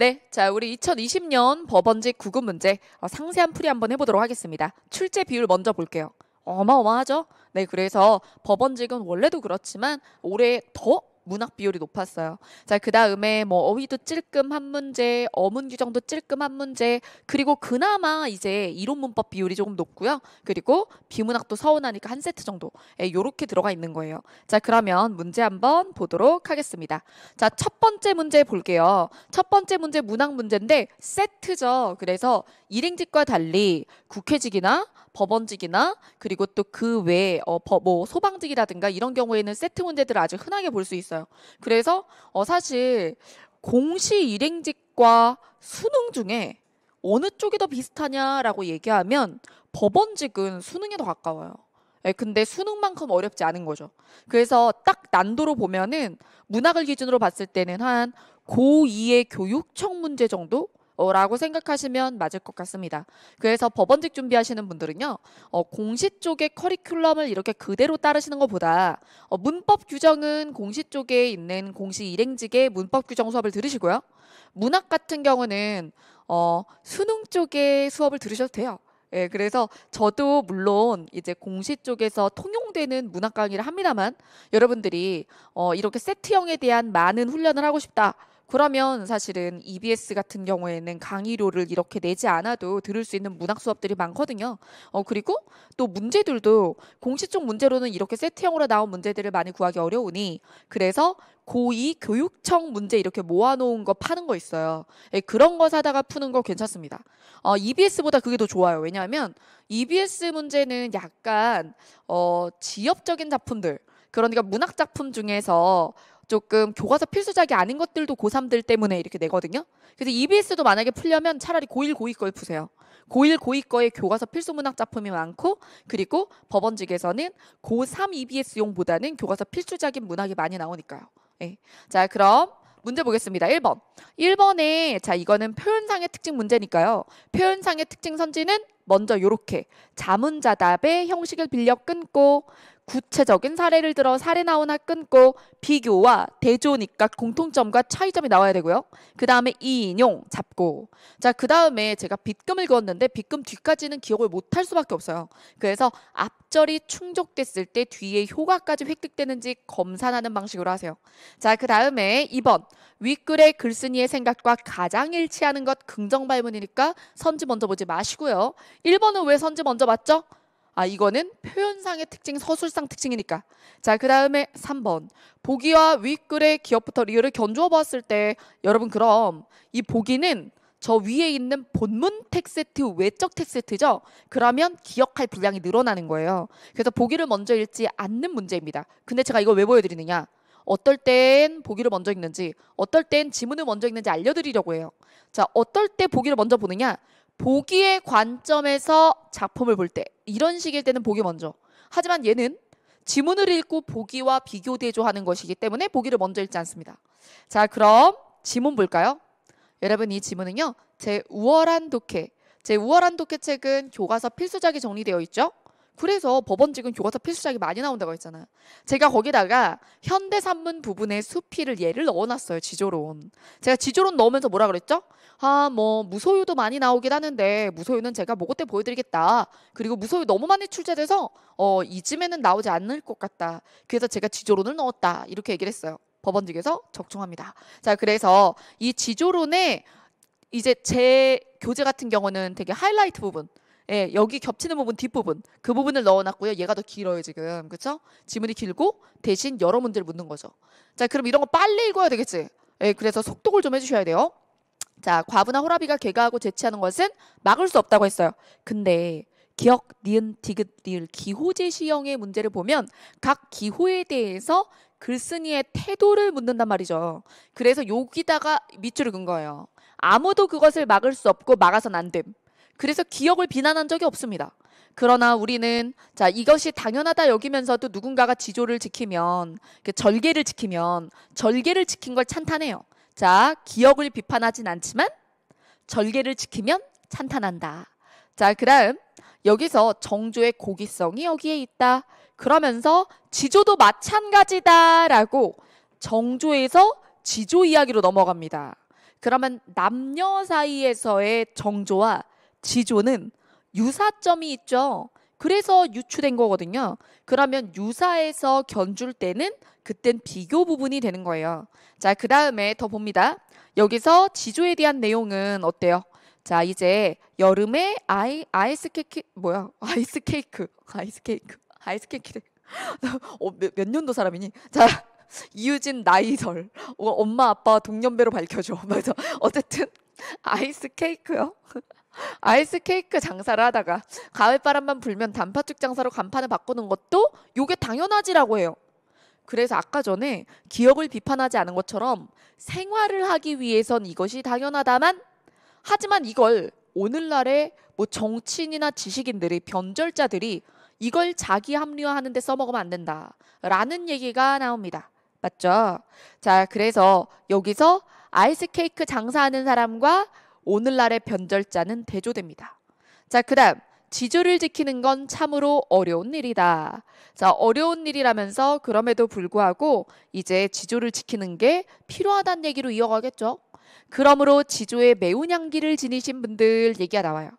네, 자 우리 2020년 법원직 구급 문제 어, 상세한 풀이 한번 해보도록 하겠습니다. 출제 비율 먼저 볼게요. 어마어마하죠? 네, 그래서 법원직은 원래도 그렇지만 올해 더 문학 비율이 높았어요. 자, 그 다음에 뭐 어휘도 찔끔 한 문제, 어문 규정도 찔끔 한 문제, 그리고 그나마 이제 이론 문법 비율이 조금 높고요. 그리고 비문학도 서운하니까 한 세트 정도. 예, 요렇게 들어가 있는 거예요. 자, 그러면 문제 한번 보도록 하겠습니다. 자, 첫 번째 문제 볼게요. 첫 번째 문제 문학 문제인데 세트죠. 그래서 일행직과 달리 국회직이나 법원직이나 그리고 또 그 외에 어, 법, 뭐 소방직이라든가 이런 경우에는 세트 문제들을 아주 흔하게 볼 수 있어요. 그래서 어, 사실 공시 일행직과 수능 중에 어느 쪽이 더 비슷하냐라고 얘기하면 법원직은 수능에 더 가까워요. 예, 근데 수능만큼 어렵지 않은 거죠. 그래서 딱 난도로 보면은 문학을 기준으로 봤을 때는 한 고2의 교육청 문제 정도? 라고 생각하시면 맞을 것 같습니다. 그래서 법원직 준비하시는 분들은요, 어, 공시 쪽의 커리큘럼을 이렇게 그대로 따르시는 것보다 어, 문법 규정은 공시 쪽에 있는 공시 일행직의 문법 규정 수업을 들으시고요. 문학 같은 경우는 어, 수능 쪽의 수업을 들으셔도 돼요. 예, 그래서 저도 물론 이제 공시 쪽에서 통용되는 문학 강의를 합니다만 여러분들이 어, 이렇게 세트형에 대한 많은 훈련을 하고 싶다. 그러면 사실은 EBS 같은 경우에는 강의료를 이렇게 내지 않아도 들을 수 있는 문학 수업들이 많거든요. 어, 그리고 또 문제들도 공식적 문제로는 이렇게 세트형으로 나온 문제들을 많이 구하기 어려우니 그래서 고이 교육청 문제 이렇게 모아놓은 거 파는 거 있어요. 예, 그런 거 사다가 푸는 거 괜찮습니다. 어, EBS보다 그게 더 좋아요. 왜냐하면 EBS 문제는 약간 어, 지역적인 작품들 그러니까 문학 작품 중에서 조금 교과서 필수작이 아닌 것들도 고3들 때문에 이렇게 내거든요. 그래서 EBS도 만약에 풀려면 차라리 고1, 고2 걸 푸세요. 고1, 고2 거에 교과서 필수 문학 작품이 많고 그리고 법원 직에서는 고3 EBS용보다는 교과서 필수작인 문학이 많이 나오니까요. 네. 자, 그럼 문제 보겠습니다. 1번. 1번에 자, 이거는 표현상의 특징 문제니까요. 표현상의 특징 선지는 먼저 요렇게 자문자답의 형식을 빌려 끊고 구체적인 사례를 들어 사례 나오나 끊고 비교와 대조니까 공통점과 차이점이 나와야 되고요. 그 다음에 이인용 잡고 자그 다음에 제가 빚금을 그었는데 빚금 뒤까지는 기억을 못할 수밖에 없어요. 그래서 앞절이 충족됐을 때 뒤에 효과까지 획득되는지 검산하는 방식으로 하세요. 자그 다음에 2번 윗글의 글쓴이의 생각과 가장 일치하는 것 긍정 발문이니까 선지 먼저 보지 마시고요. 1번은 왜 선지 먼저 봤죠? 아 이거는 표현상의 특징, 서술상 특징이니까. 자, 그다음에 3번. 보기와 윗글의 기업부터 리얼을 견주어 봤을 때 여러분 그럼 이 보기는 저 위에 있는 본문 텍스트 외적 텍스트죠. 그러면 기억할 분량이 늘어나는 거예요. 그래서 보기를 먼저 읽지 않는 문제입니다. 근데 제가 이걸 왜 보여드리느냐? 어떨 땐 보기를 먼저 읽는지, 어떨 땐 지문을 먼저 읽는지 알려드리려고 해요. 자, 어떨 때 보기를 먼저 보느냐? 보기의 관점에서 작품을 볼 때 이런 식일 때는 보기 먼저. 하지만 얘는 지문을 읽고 보기와 비교 대조하는 것이기 때문에 보기를 먼저 읽지 않습니다. 자, 그럼 지문 볼까요? 여러분 이 지문은요. 제 우월한 독해. 제 우월한 독해책은 교과서 필수작이 정리되어 있죠. 그래서 법원직은 교과서 필수작이 많이 나온다고 했잖아요. 제가 거기다가 현대산문 부분의 수필을 예를 넣어놨어요. 지조론. 제가 지조론 넣으면서 뭐라 그랬죠? 아, 뭐 무소유도 많이 나오긴 하는데 무소유는 제가 뭐고때 보여드리겠다. 그리고 무소유 너무 많이 출제돼서 어, 이쯤에는 나오지 않을 것 같다. 그래서 제가 지조론을 넣었다. 이렇게 얘기를 했어요. 법원 측에서 적중합니다. 자, 그래서 이 지조론에 이제 제 교재 같은 경우는 되게 하이라이트 부분 예, 여기 겹치는 부분 뒷부분 그 부분을 넣어놨고요. 얘가 더 길어요 지금 그렇죠? 지문이 길고 대신 여러 문제를 묻는 거죠. 자 그럼 이런 거 빨리 읽어야 되겠지. 예, 그래서 속독을 좀 해주셔야 돼요. 자, 과부나 호라비가 개가하고 재치하는 것은 막을 수 없다고 했어요. 근데 기억, 니은, 디귿, 니을, 기호제 시형의 문제를 보면 각 기호에 대해서 글쓴이의 태도를 묻는단 말이죠. 그래서 여기다가 밑줄을 긋 거예요. 아무도 그것을 막을 수 없고 막아선 안 됨. 그래서 기억을 비난한 적이 없습니다. 그러나 우리는 자 이것이 당연하다 여기면서도 누군가가 지조를 지키면 그 절개를 지키면 절개를 지킨 걸 찬탄해요. 자, 기억을 비판하진 않지만 절개를 지키면 찬탄한다. 자, 그다음 여기서 정조의 고귀성이 여기에 있다. 그러면서 지조도 마찬가지다라고 정조에서 지조 이야기로 넘어갑니다. 그러면 남녀 사이에서의 정조와 지조는 유사점이 있죠. 그래서 유추된 거거든요. 그러면 유사에서 견줄 때는 그땐 비교 부분이 되는 거예요. 자, 그 다음에 더 봅니다. 여기서 지조에 대한 내용은 어때요? 자, 이제 여름에 아이, 아이스 케이크, 뭐야? 아이스 케이크, 아이스 케이크, 아이스 케이크래. 어, 몇, 몇 년도 사람이니? 자, 이유진 나이설. 어, 엄마, 아빠 동년배로 밝혀줘. 맞아. 어쨌든, 아이스 케이크요? 아이스 케이크 장사를 하다가 가을바람만 불면 단팥죽 장사로 간판을 바꾸는 것도 요게 당연하지라고 해요. 그래서 아까 전에 기억을 비판하지 않은 것처럼 생활을 하기 위해선 이것이 당연하다만 하지만 이걸 오늘날의 뭐 정치인이나 지식인들이 변절자들이 이걸 자기 합리화하는 데 써먹으면 안 된다라는 얘기가 나옵니다. 맞죠? 자, 그래서 여기서 아이스 케이크 장사하는 사람과 오늘날의 변절자는 대조됩니다. 자, 그다음 지조를 지키는 건 참으로 어려운 일이다. 자, 어려운 일이라면서 그럼에도 불구하고 이제 지조를 지키는 게 필요하다는 얘기로 이어가겠죠. 그러므로 지조의 매운 향기를 지니신 분들 얘기가 나와요.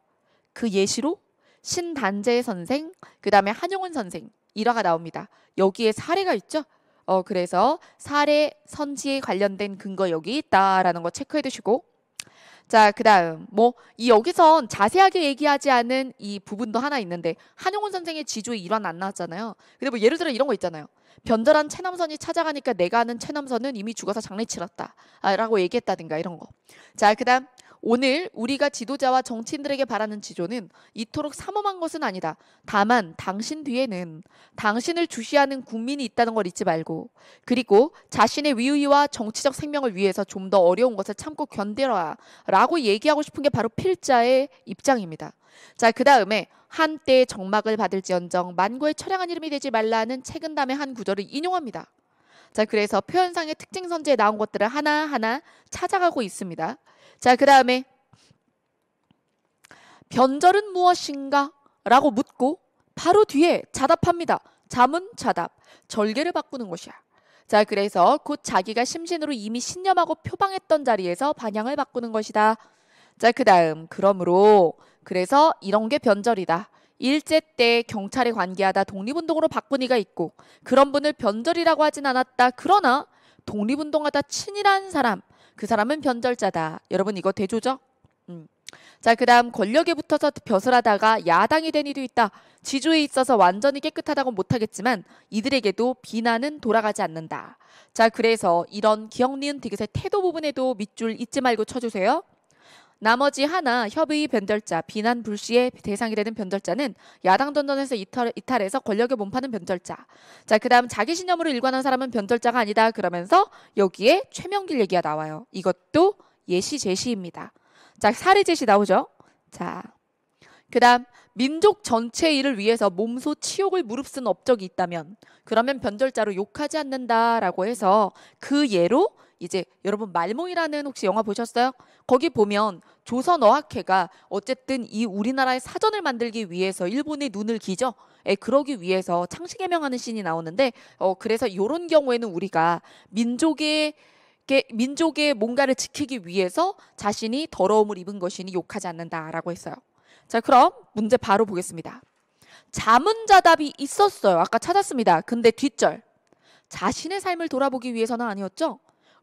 그 예시로 신단재 선생, 그 다음에 한용운 선생 일화가 나옵니다. 여기에 사례가 있죠. 어, 그래서 사례 선지에 관련된 근거 여기 있다라는 거 체크해 두시고 자, 그 다음, 뭐, 이 여기선 자세하게 얘기하지 않은 이 부분도 하나 있는데, 한용훈 선생의 지조의 일환 안 나왔잖아요. 근데 뭐 예를 들어 이런 거 있잖아요. 변절한 최남선이 찾아가니까 내가 아는 최남선은 이미 죽어서 장례치렀다. 아, 라고 얘기했다든가 이런 거. 자, 그 다음, 오늘 우리가 지도자와 정치인들에게 바라는 지조는 이토록 삼엄한 것은 아니다. 다만 당신 뒤에는 당신을 주시하는 국민이 있다는 걸 잊지 말고 그리고 자신의 위의와 정치적 생명을 위해서 좀 더 어려운 것을 참고 견뎌라 라고 얘기하고 싶은 게 바로 필자의 입장입니다. 자, 그 다음에 한때의 정막을 받을지언정 만고의 처량한 이름이 되지 말라는 책은담의 한 구절을 인용합니다. 자, 그래서 표현상의 특징 선제에 나온 것들을 하나하나 찾아가고 있습니다. 자, 그 다음에 변절은 무엇인가? 라고 묻고 바로 뒤에 자답합니다. 자문 자답. 절개를 바꾸는 것이야. 자, 그래서 곧 자기가 심신으로 이미 신념하고 표방했던 자리에서 반향을 바꾸는 것이다. 자, 그 다음. 그러므로 그래서 이런 게 변절이다. 일제 때 경찰에 관계하다 독립운동으로 바꾼 이가 있고 그런 분을 변절이라고 하진 않았다. 그러나 독립운동하다 친일한 사람 그 사람은 변절자다. 여러분 이거 대조죠? 음. 자, 그 다음 권력에 붙어서 벼슬하다가 야당이 된일도 있다. 지주에 있어서 완전히 깨끗하다고 못하겠지만 이들에게도 비난은 돌아가지 않는다. 자, 그래서 이런 기억 니은 디귿의 태도 부분에도 밑줄 잊지 말고 쳐주세요. 나머지 하나 협의 변절자, 비난 불시의 대상이 되는 변절자는 야당 전선에서 이탈, 이탈해서 권력에 몸파는 변절자. 자, 그 다음 자기 신념으로 일관한 사람은 변절자가 아니다. 그러면서 여기에 최명길 얘기가 나와요. 이것도 예시 제시입니다. 자, 사례 제시 나오죠? 자, 그 다음 민족 전체 일을 위해서 몸소 치욕을 무릅쓴 업적이 있다면 그러면 변절자로 욕하지 않는다라고 해서 그 예로 이제 여러분 말몽이라는 혹시 영화 보셨어요? 거기 보면 조선어학회가 어쨌든 이 우리나라의 사전을 만들기 위해서 일본의 눈을 기죠. 에 예, 그러기 위해서 창씨개명하는 신이 나오는데 어 그래서 이런 경우에는 우리가 민족의 민족의 뭔가를 지키기 위해서 자신이 더러움을 입은 것이니 욕하지 않는다라고 했어요. 자, 그럼 문제 바로 보겠습니다. 자문자답이 있었어요. 아까 찾았습니다. 근데 뒷절. 자신의 삶을 돌아보기 위해서는 아니었죠?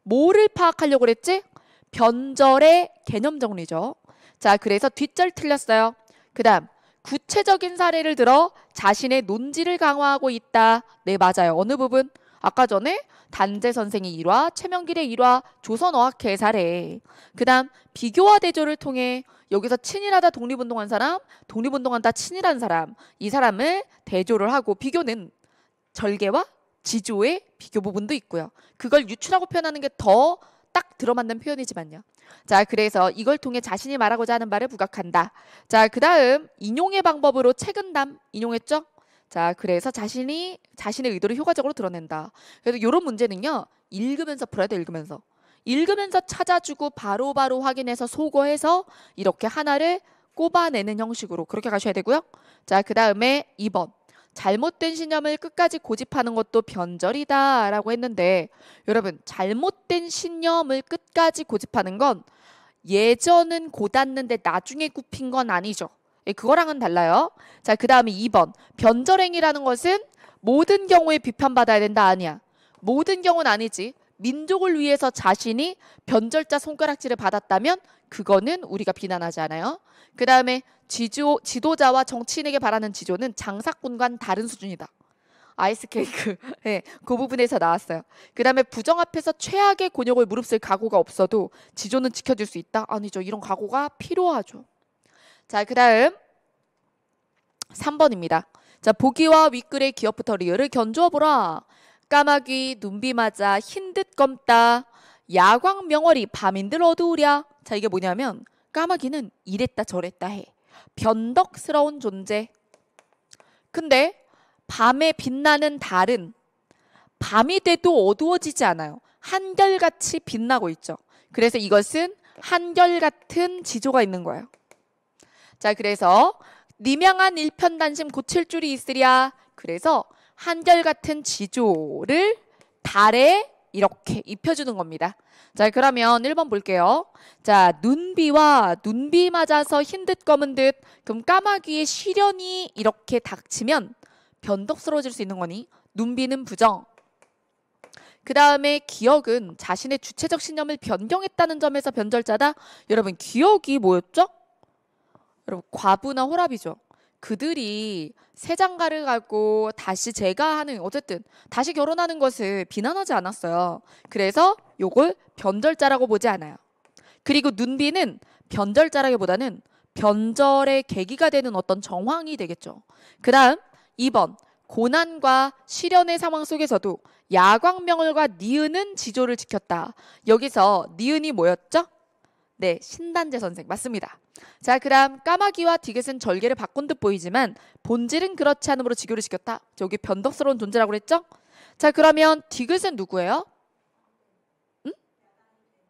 뭐를 파악하려고 그랬지? 변절의 개념 정리죠. 자, 그래서 뒷절 틀렸어요. 그 다음, 구체적인 사례를 들어 자신의 논지를 강화하고 있다. 네, 맞아요. 어느 부분? 아까 전에 단재 선생의 일화, 최명길의 일화, 조선어학회 사례. 그 다음, 비교와 대조를 통해 여기서 친일하다 독립운동한 사람, 독립운동한다 친일한 사람, 이 사람을 대조를 하고 비교는 절개와 지조의 비교 부분도 있고요. 그걸 유추라고 표현하는 게 더 딱 들어맞는 표현이지만요. 자, 그래서 이걸 통해 자신이 말하고자 하는 말을 부각한다. 자, 그 다음 인용의 방법으로 최근담 인용했죠? 자, 그래서 자신이 자신의 의도를 효과적으로 드러낸다. 그래서 이런 문제는요. 읽으면서 풀어야 돼, 읽으면서. 읽으면서 찾아주고 바로바로 바로 확인해서 소거해서 이렇게 하나를 꼽아내는 형식으로 그렇게 가셔야 되고요. 자, 그 다음에 2번. 잘못된 신념을 끝까지 고집하는 것도 변절이다 라고 했는데 여러분 잘못된 신념을 끝까지 고집하는 건 예전은 고닿는데 나중에 굽힌 건 아니죠. 예, 그거랑은 달라요. 자, 그 다음에 2번. 변절행위라는 것은 모든 경우에 비판받아야 된다. 아니야. 모든 경우는 아니지. 민족을 위해서 자신이 변절자 손가락질을 받았다면 그거는 우리가 비난하지 않아요. 그 다음에 지조, 지도자와 정치인에게 바라는 지조는 장사꾼과는 다른 수준이다. 아이스 케이크. 네, 그 부분에서 나왔어요. 그 다음에 부정 앞에서 최악의 곤욕을 무릅쓸 각오가 없어도 지조는 지켜줄 수 있다? 아니죠. 이런 각오가 필요하죠. 자, 그 다음. 3번입니다. 자, 보기와 윗글의 기업부터 리을을 견주어 보라. 까마귀 눈비 맞아 흰 듯 검다. 야광 명월이 밤인들 어두우랴. 자, 이게 뭐냐면 까마귀는 이랬다 저랬다 해. 변덕스러운 존재. 근데 밤에 빛나는 달은 밤이 돼도 어두워지지 않아요. 한결같이 빛나고 있죠. 그래서 이것은 한결같은 지조가 있는 거예요. 자, 그래서 님양한 일편단심 고칠 줄이 있으랴. 그래서 한결같은 지조를 달에 이렇게 입혀주는 겁니다. 자 그러면 1번 볼게요. 자 눈비와 눈비 맞아서 흰 듯 검은 듯 그럼 까마귀의 시련이 이렇게 닥치면 변덕스러워질 수 있는 거니 눈비는 부정 그 다음에 기억은 자신의 주체적 신념을 변경했다는 점에서 변절자다. 여러분 기억이 뭐였죠? 여러분 과부나 호랍이죠. 그들이 새 장가를 갖고 다시 제가 하는 어쨌든 다시 결혼하는 것을 비난하지 않았어요. 그래서 요걸 변절자라고 보지 않아요. 그리고 눈비는 변절자라기보다는 변절의 계기가 되는 어떤 정황이 되겠죠. 그다음 2번 고난과 시련의 상황 속에서도 야광명을과 니은은 지조를 지켰다. 여기서 니은이 뭐였죠? 네, 신단재 선생 맞습니다. 자, 그럼 까마귀와 디귿은 절개를 바꾼 듯 보이지만 본질은 그렇지 않음으로 지교를 시켰다. 저기 변덕스러운 존재라고 그랬죠? 자, 그러면 디귿은 누구예요? 응?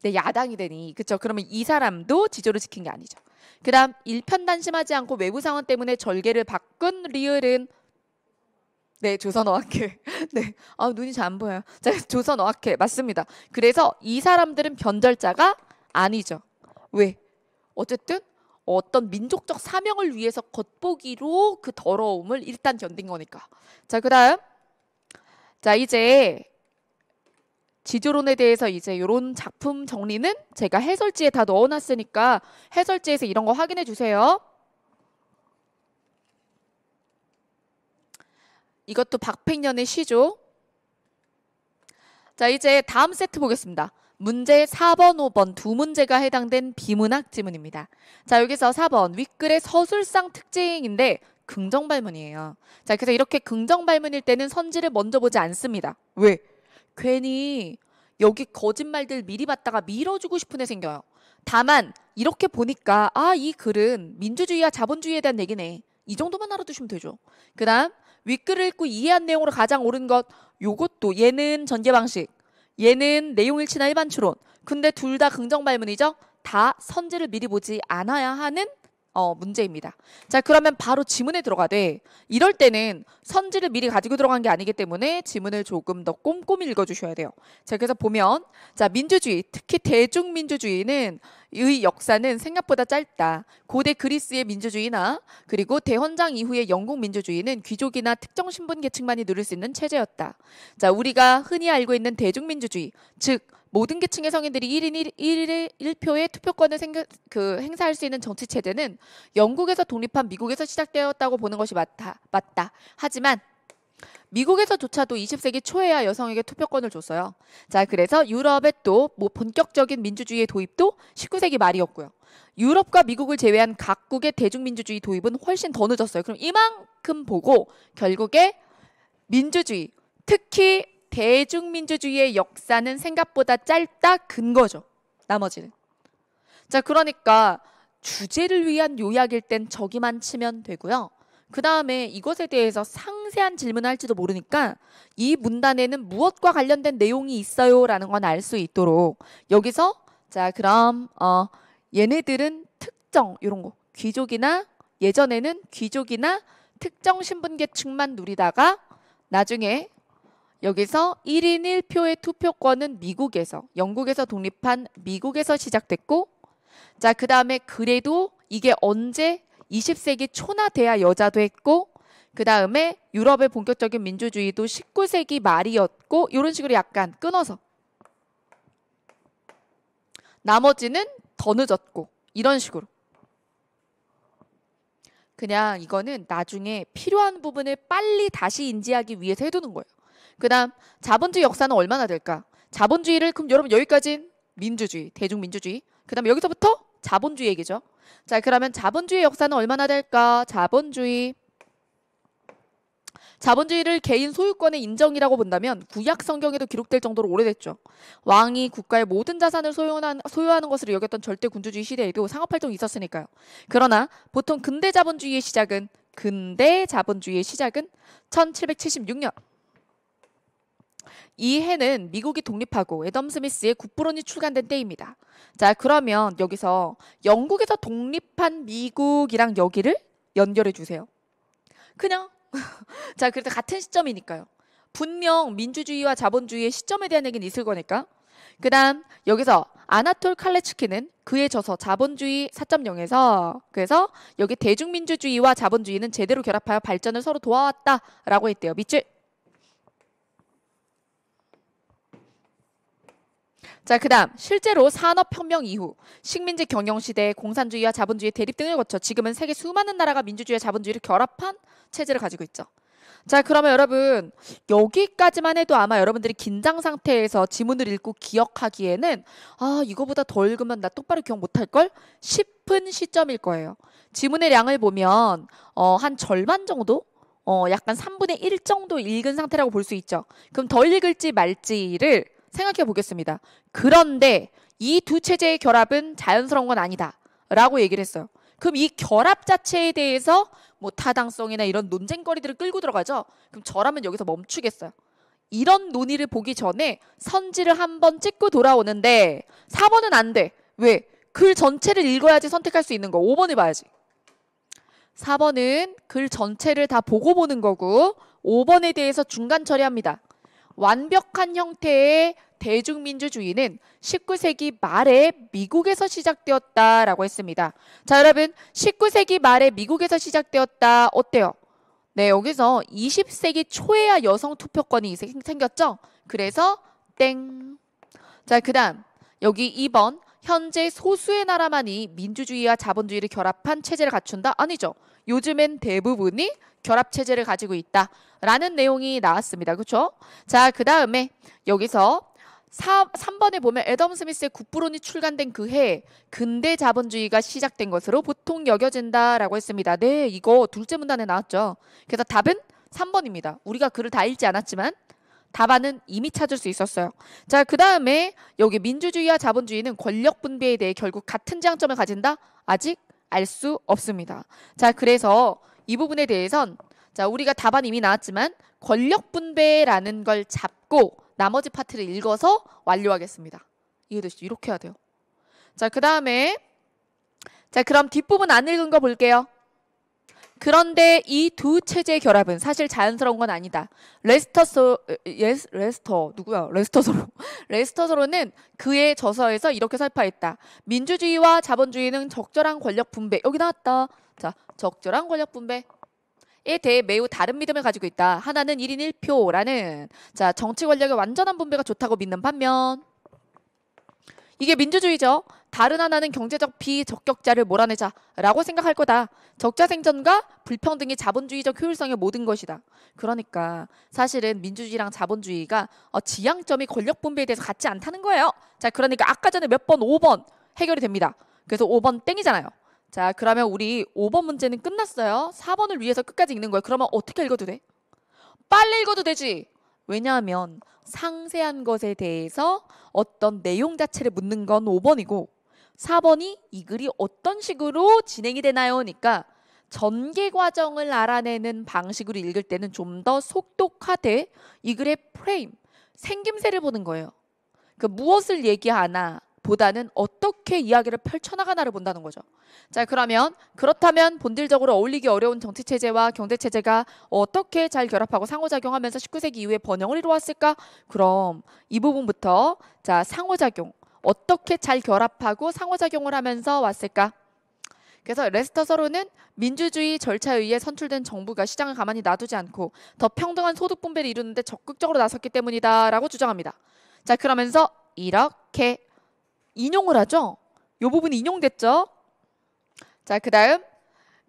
네, 야당이 되니. 그렇죠? 그러면 이 사람도 지조를 지킨 게 아니죠. 그다음 일편단심하지 않고 외부 상황 때문에 절개를 바꾼 리을은 네, 조선어학회. 네. 아, 눈이 잘 안 보여요. 자, 조선어학회. 맞습니다. 그래서 이 사람들은 변절자가 아니죠. 왜? 어쨌든 어떤 민족적 사명을 위해서 겉보기로 그 더러움을 일단 견딘 거니까. 자, 그다음. 자, 이제 지조론에 대해서 이제 이런 작품 정리는 제가 해설지에 다 넣어놨으니까 해설지에서 이런 거 확인해 주세요. 이것도 박팽년의 시죠. 자, 이제 다음 세트 보겠습니다. 문제 4번, 5번 두 문제가 해당된 비문학 지문입니다. 자, 여기서 4번 윗글의 서술상 특징인데 긍정 발문이에요. 자, 그래서 이렇게 긍정 발문일 때는 선지를 먼저 보지 않습니다. 왜? 괜히 여기 거짓말들 미리 봤다가 밀어주고 싶은 애 생겨요. 다만 이렇게 보니까 아, 이 글은 민주주의와 자본주의에 대한 얘기네. 이 정도만 알아두시면 되죠. 그다음 윗글을 읽고 이해한 내용으로 가장 옳은 것 요것도 얘는 전개 방식 얘는 내용 일치나 일반 추론. 근데 둘 다 긍정 발문이죠. 다선지를 미리 보지 않아야 하는 어, 문제입니다. 자, 그러면 바로 지문에 들어가되 이럴 때는 선지를 미리 가지고 들어간 게 아니기 때문에 지문을 조금 더 꼼꼼히 읽어주셔야 돼요. 자, 그래서 보면 자, 민주주의, 특히 대중민주주의는 의 역사는 생각보다 짧다. 고대 그리스의 민주주의나 그리고 대헌장 이후의 영국 민주주의는 귀족이나 특정 신분 계층만이 누릴 수 있는 체제였다. 자, 우리가 흔히 알고 있는 대중민주주의, 즉 모든 계층의 성인들이 1인 1, 1, 1표의 투표권을 생겨, 그 행사할 수 있는 정치 체제는 영국에서 독립한 미국에서 시작되었다고 보는 것이 맞다. 맞다. 하지만 미국에서조차도 20세기 초에야 여성에게 투표권을 줬어요. 자, 그래서 유럽의 또뭐 본격적인 민주주의의 도입도 19세기 말이었고요. 유럽과 미국을 제외한 각국의 대중민주주의 도입은 훨씬 더 늦었어요. 그럼 이만큼 보고 결국에 민주주의, 특히 대중민주주의의 역사는 생각보다 짧다 근거죠. 나머지는. 자, 그러니까 주제를 위한 요약일 땐 저기만 치면 되고요. 그 다음에 이것에 대해서 상세한 질문을 할지도 모르니까 이 문단에는 무엇과 관련된 내용이 있어요 라는 건 알 수 있도록 여기서 자 그럼 어 얘네들은 특정 이런 거 귀족이나 예전에는 귀족이나 특정 신분계층만 누리다가 나중에 여기서 1인 1표의 투표권은 미국에서 영국에서 독립한 미국에서 시작됐고 자, 그다음에 그래도 이게 언제 20세기 초나 돼야 여자도 했고 그다음에 유럽의 본격적인 민주주의도 19세기 말이었고 이런 식으로 약간 끊어서 나머지는 더 늦었고 이런 식으로 그냥 이거는 나중에 필요한 부분을 빨리 다시 인지하기 위해서 해두는 거예요. 그다음 자본주의 역사는 얼마나 될까? 자본주의를 그럼 여러분 여기까지 민주주의, 대중민주주의. 그다음 여기서부터 자본주의 얘기죠. 자, 그러면 자본주의 역사는 얼마나 될까? 자본주의 자본주의를 개인 소유권의 인정이라고 본다면 구약 성경에도 기록될 정도로 오래됐죠. 왕이 국가의 모든 자산을 소유한, 소유하는 것으로 여겼던 절대 군주주의 시대에도 상업활동이 있었으니까요. 그러나 보통 근대 자본주의의 시작은 근대 자본주의의 시작은 1776년 이 해는 미국이 독립하고 에덤 스미스의 국부론이 출간된 때입니다. 자, 그러면 여기서 영국에서 독립한 미국이랑 여기를 연결해 주세요. 그냥 자, 그래도 같은 시점이니까요. 분명 민주주의와 자본주의의 시점에 대한 얘기는 있을 거니까. 그다음 여기서 아나톨 칼레츠키는 그의 저서 자본주의 4.0에서 그래서 여기 대중민주주의와 자본주의는 제대로 결합하여 발전을 서로 도와왔다라고 했대요. 밑줄 자, 그다음 실제로 산업혁명 이후 식민지 경영 시대에 공산주의와 자본주의 대립 등을 거쳐 지금은 세계 수많은 나라가 민주주의와 자본주의를 결합한 체제를 가지고 있죠. 자, 그러면 여러분 여기까지만 해도 아마 여러분들이 긴장 상태에서 지문을 읽고 기억하기에는 아, 이거보다 더 읽으면 나 똑바로 기억 못할 걸 싶은 시점일 거예요. 지문의 양을 보면 어, 한 절반 정도 어, 약간 3분의 1 정도 읽은 상태라고 볼 수 있죠. 그럼 더 읽을지 말지를 생각해 보겠습니다. 그런데 이 두 체제의 결합은 자연스러운 건 아니다. 라고 얘기를 했어요. 그럼 이 결합 자체에 대해서 뭐 타당성이나 이런 논쟁거리들을 끌고 들어가죠. 그럼 저라면 여기서 멈추겠어요. 이런 논의를 보기 전에 선지를 한 번 찍고 돌아오는데 4번은 안 돼. 왜? 글 전체를 읽어야지 선택할 수 있는 거. 5번을 봐야지. 4번은 글 전체를 다 보고 보는 거고 5번에 대해서 중간 처리합니다. 완벽한 형태의 대중민주주의는 19세기 말에 미국에서 시작되었다라고 했습니다. 자, 여러분 19세기 말에 미국에서 시작되었다 어때요? 네, 여기서 20세기 초에야 여성 투표권이 생겼죠? 그래서 땡. 자, 그다음 여기 2번 현재 소수의 나라만이 민주주의와 자본주의를 결합한 체제를 갖춘다? 아니죠. 요즘엔 대부분이 결합 체제를 가지고 있다라는 내용이 나왔습니다. 그렇죠? 자, 그다음에 여기서 4, 3번에 보면 에덤 스미스의 국부론이 출간된 그 해 근대 자본주의가 시작된 것으로 보통 여겨진다라고 했습니다. 네, 이거 둘째 문단에 나왔죠. 그래서 답은 3번입니다. 우리가 글을 다 읽지 않았지만 답안은 이미 찾을 수 있었어요. 자, 그 다음에 여기 민주주의와 자본주의는 권력 분배에 대해 결국 같은 장점을 가진다? 아직 알 수 없습니다. 자, 그래서 이 부분에 대해선 자, 우리가 답안 이미 나왔지만 권력 분배라는 걸 잡고 나머지 파트를 읽어서 완료하겠습니다. 이해되시죠? 이렇게 해야 돼요. 자, 그 다음에 자, 그럼 뒷부분 안 읽은 거 볼게요. 그런데 이 두 체제의 결합은 사실 자연스러운 건 아니다. 레스터소 예스, 레스터 누구야? 레스터서로. 레스터서로는 그의 저서에서 이렇게 설파했다. 민주주의와 자본주의는 적절한 권력 분배. 여기 나왔다. 자, 적절한 권력 분배. 에 대해 매우 다른 믿음을 가지고 있다. 하나는 1인 1표라는 자, 정치 권력의 완전한 분배가 좋다고 믿는 반면 이게 민주주의죠. 다른 하나는 경제적 비적격자를 몰아내자라고 생각할 거다. 적자 생존과 불평등이 자본주의적 효율성의 모든 것이다. 그러니까 사실은 민주주의랑 자본주의가 어, 지향점이 권력 분배에 대해서 같지 않다는 거예요. 자, 그러니까 아까 전에 몇 번, 5번 해결이 됩니다. 그래서 5번 땡이잖아요. 자, 그러면 우리 5번 문제는 끝났어요. 4번을 위해서 끝까지 읽는 거예요. 그러면 어떻게 읽어도 돼? 빨리 읽어도 되지. 왜냐하면 상세한 것에 대해서 어떤 내용 자체를 묻는 건 5번이고 4번이 이 글이 어떤 식으로 진행이 되나요?니까 전개 과정을 알아내는 방식으로 읽을 때는 좀 더 속독하되 이 글의 프레임, 생김새를 보는 거예요. 그 무엇을 얘기하나 보다는 어떻게 이야기를 펼쳐나가나를 본다는 거죠. 자, 그러면 그렇다면 본질적으로 어울리기 어려운 정치체제와 경제체제가 어떻게 잘 결합하고 상호작용하면서 19세기 이후에 번영을 이루었을까? 그럼 이 부분부터 자, 상호작용. 어떻게 잘 결합하고 상호작용을 하면서 왔을까? 그래서 레스터 서로는 민주주의 절차에 의해 선출된 정부가 시장을 가만히 놔두지 않고 더 평등한 소득 분배를 이루는데 적극적으로 나섰기 때문이다라고 주장합니다. 자, 그러면서 이렇게 인용을 하죠. 이 부분이 인용됐죠. 자, 그다음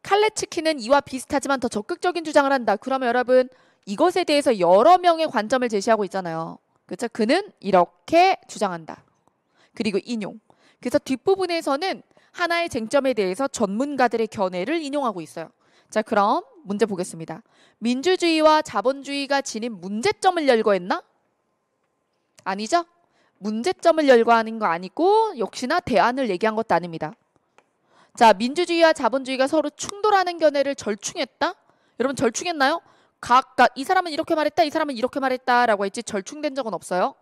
칼레츠키는 이와 비슷하지만 더 적극적인 주장을 한다. 그러면 여러분 이것에 대해서 여러 명의 관점을 제시하고 있잖아요. 그렇죠? 그는 이렇게 주장한다. 그리고 인용. 그래서 뒷부분에서는 하나의 쟁점에 대해서 전문가들의 견해를 인용하고 있어요. 자, 그럼 문제 보겠습니다. 민주주의와 자본주의가 지닌 문제점을 열거했나? 아니죠? 문제점을 열거하는 거 아니고 역시나 대안을 얘기한 것도 아닙니다. 자, 민주주의와 자본주의가 서로 충돌하는 견해를 절충했다? 여러분 절충했나요? 각각 이 사람은 이렇게 말했다, 이 사람은 이렇게 말했다라고 했지 절충된 적은 없어요.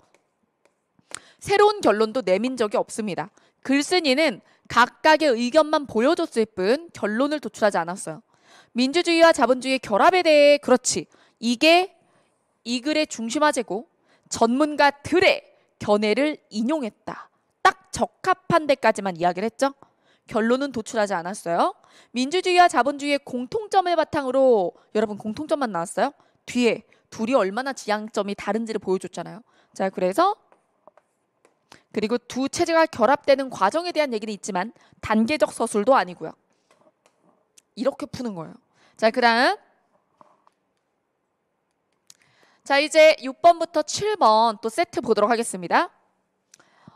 새로운 결론도 내민 적이 없습니다. 글쓴이는 각각의 의견만 보여줬을 뿐 결론을 도출하지 않았어요. 민주주의와 자본주의의 결합에 대해 그렇지. 이게 이 글의 중심화제고 전문가들의 견해를 인용했다. 딱 적합한 데까지만 이야기를 했죠. 결론은 도출하지 않았어요. 민주주의와 자본주의의 공통점을 바탕으로 여러분 공통점만 나왔어요. 뒤에 둘이 얼마나 지향점이 다른지를 보여줬잖아요. 자, 그래서 그리고 두 체제가 결합되는 과정에 대한 얘기는 있지만 단계적 서술도 아니고요. 이렇게 푸는 거예요. 자, 그다음 자, 이제 6번부터 7번 또 세트 보도록 하겠습니다.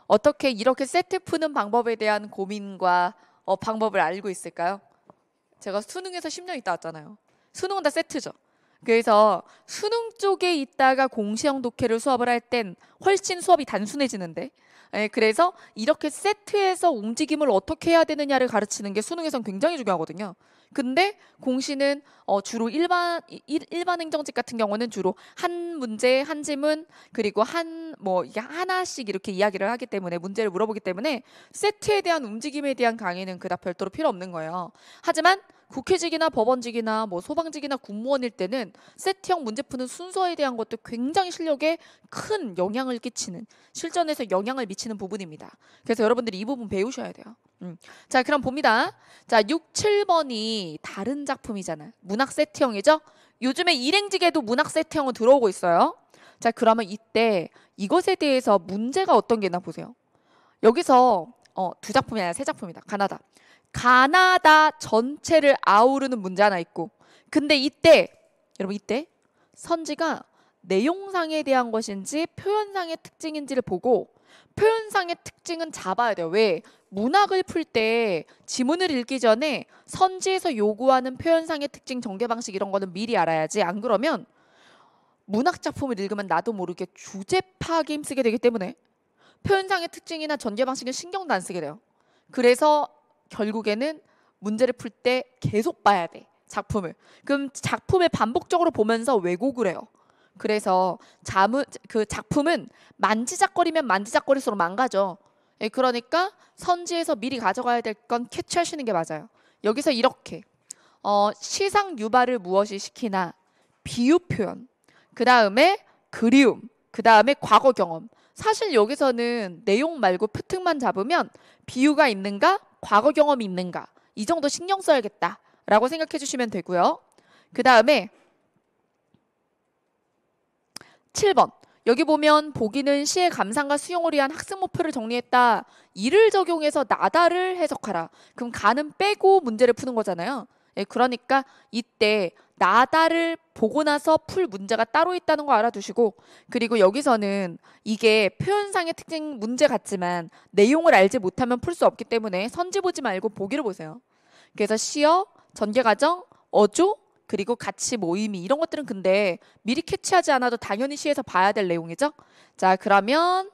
어떻게 이렇게 세트 푸는 방법에 대한 고민과 어, 방법을 알고 있을까요? 제가 수능에서 10년 있다 왔잖아요. 수능은 다 세트죠. 그래서 수능 쪽에 있다가 공시형 독해를 수업을 할 땐 훨씬 수업이 단순해지는데 예, 그래서 이렇게 세트에서 움직임을 어떻게 해야 되느냐를 가르치는 게 수능에선 굉장히 중요하거든요. 근데 공시는 어, 주로 일반 일, 일반 행정직 같은 경우는 주로 한 문제 한질문 그리고 한뭐 이게 하나씩 이렇게 이야기를 하기 때문에 문제를 물어보기 때문에 세트에 대한 움직임에 대한 강의는 그다 별도로 필요 없는 거예요. 하지만 국회직이나 법원직이나 뭐 소방직이나 군무원일 때는 세트형 문제 푸는 순서에 대한 것도 굉장히 실력에 큰 영향을 끼치는 실전에서 영향을 미치는 부분입니다. 그래서 여러분들이 이 부분 배우셔야 돼요. 음. 자, 그럼 봅니다. 자, 6, 7번이 다른 작품이잖아요. 문학 세트형이죠? 요즘에 일행직에도 문학 세트형은 들어오고 있어요. 자, 그러면 이때 이것에 대해서 문제가 어떤 게 있나 보세요. 여기서 어, 두 작품이 아니라 세 작품이다. 가나다. 가나다 전체를 아우르는 문제 하나 있고 근데 이때 여러분 이때 선지가 내용상에 대한 것인지 표현상의 특징인지를 보고 표현상의 특징은 잡아야 돼요. 왜? 문학을 풀 때 지문을 읽기 전에 선지에서 요구하는 표현상의 특징, 전개 방식 이런 거는 미리 알아야지. 안 그러면 문학 작품을 읽으면 나도 모르게 주제 파악에 힘쓰게 되기 때문에 표현상의 특징이나 전개 방식은 신경도 안 쓰게 돼요. 그래서 결국에는 문제를 풀 때 계속 봐야 돼. 작품을. 그럼 작품을 반복적으로 보면서 왜곡을 해요. 그래서 자문, 그 작품은 만지작거리면 만지작거릴수록 망가져. 예, 그러니까 선지에서 미리 가져가야 될 건 캐치하시는 게 맞아요. 여기서 이렇게 어, 시상 유발을 무엇이 시키나 비유 표현, 그 다음에 그리움, 그 다음에 과거 경험. 사실 여기서는 내용 말고 표특만 잡으면 비유가 있는가 과거 경험이 있는가 이 정도 신경 써야겠다라고 생각해 주시면 되고요. 그 다음에 7번 여기 보면 보기는 시의 감상과 수용을 위한 학습 목표를 정리했다. 이를 적용해서 나다를 해석하라. 그럼 가는 빼고 문제를 푸는 거잖아요. 예, 그러니까 이때 나다를 보고 나서 풀 문제가 따로 있다는 거 알아두시고 그리고 여기서는 이게 표현상의 특징 문제 같지만 내용을 알지 못하면 풀 수 없기 때문에 선지 보지 말고 보기를 보세요. 그래서 시어, 전개과정, 어조, 그리고 같이 모임이 이런 것들은 근데 미리 캐치하지 않아도 당연히 시에서 봐야 될 내용이죠. 자 그러면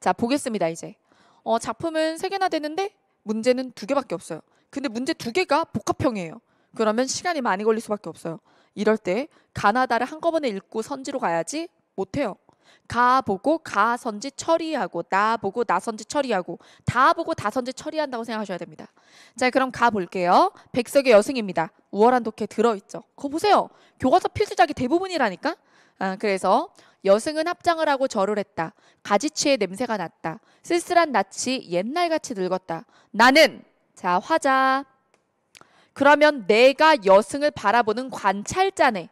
자 보겠습니다 이제 어, 작품은 세 개나 되는데 문제는 두 개밖에 없어요. 근데 문제 두 개가 복합형이에요. 그러면 시간이 많이 걸릴 수밖에 없어요. 이럴 때 가나다를 한꺼번에 읽고 선지로 가야지 못해요. 가 보고 가 선지 처리하고 나 보고 나 선지 처리하고 다 보고 다 선지 처리한다고 생각하셔야 됩니다. 자 그럼 가 볼게요. 백석의 여승입니다. 우월한 독해 들어있죠. 그거 보세요. 교과서 필수작이 대부분이라니까. 아, 그래서 여승은 합장을 하고 절을 했다. 가지치의 냄새가 났다. 쓸쓸한 낯이 옛날같이 늙었다. 나는 자 화자 그러면 내가 여승을 바라보는 관찰자네.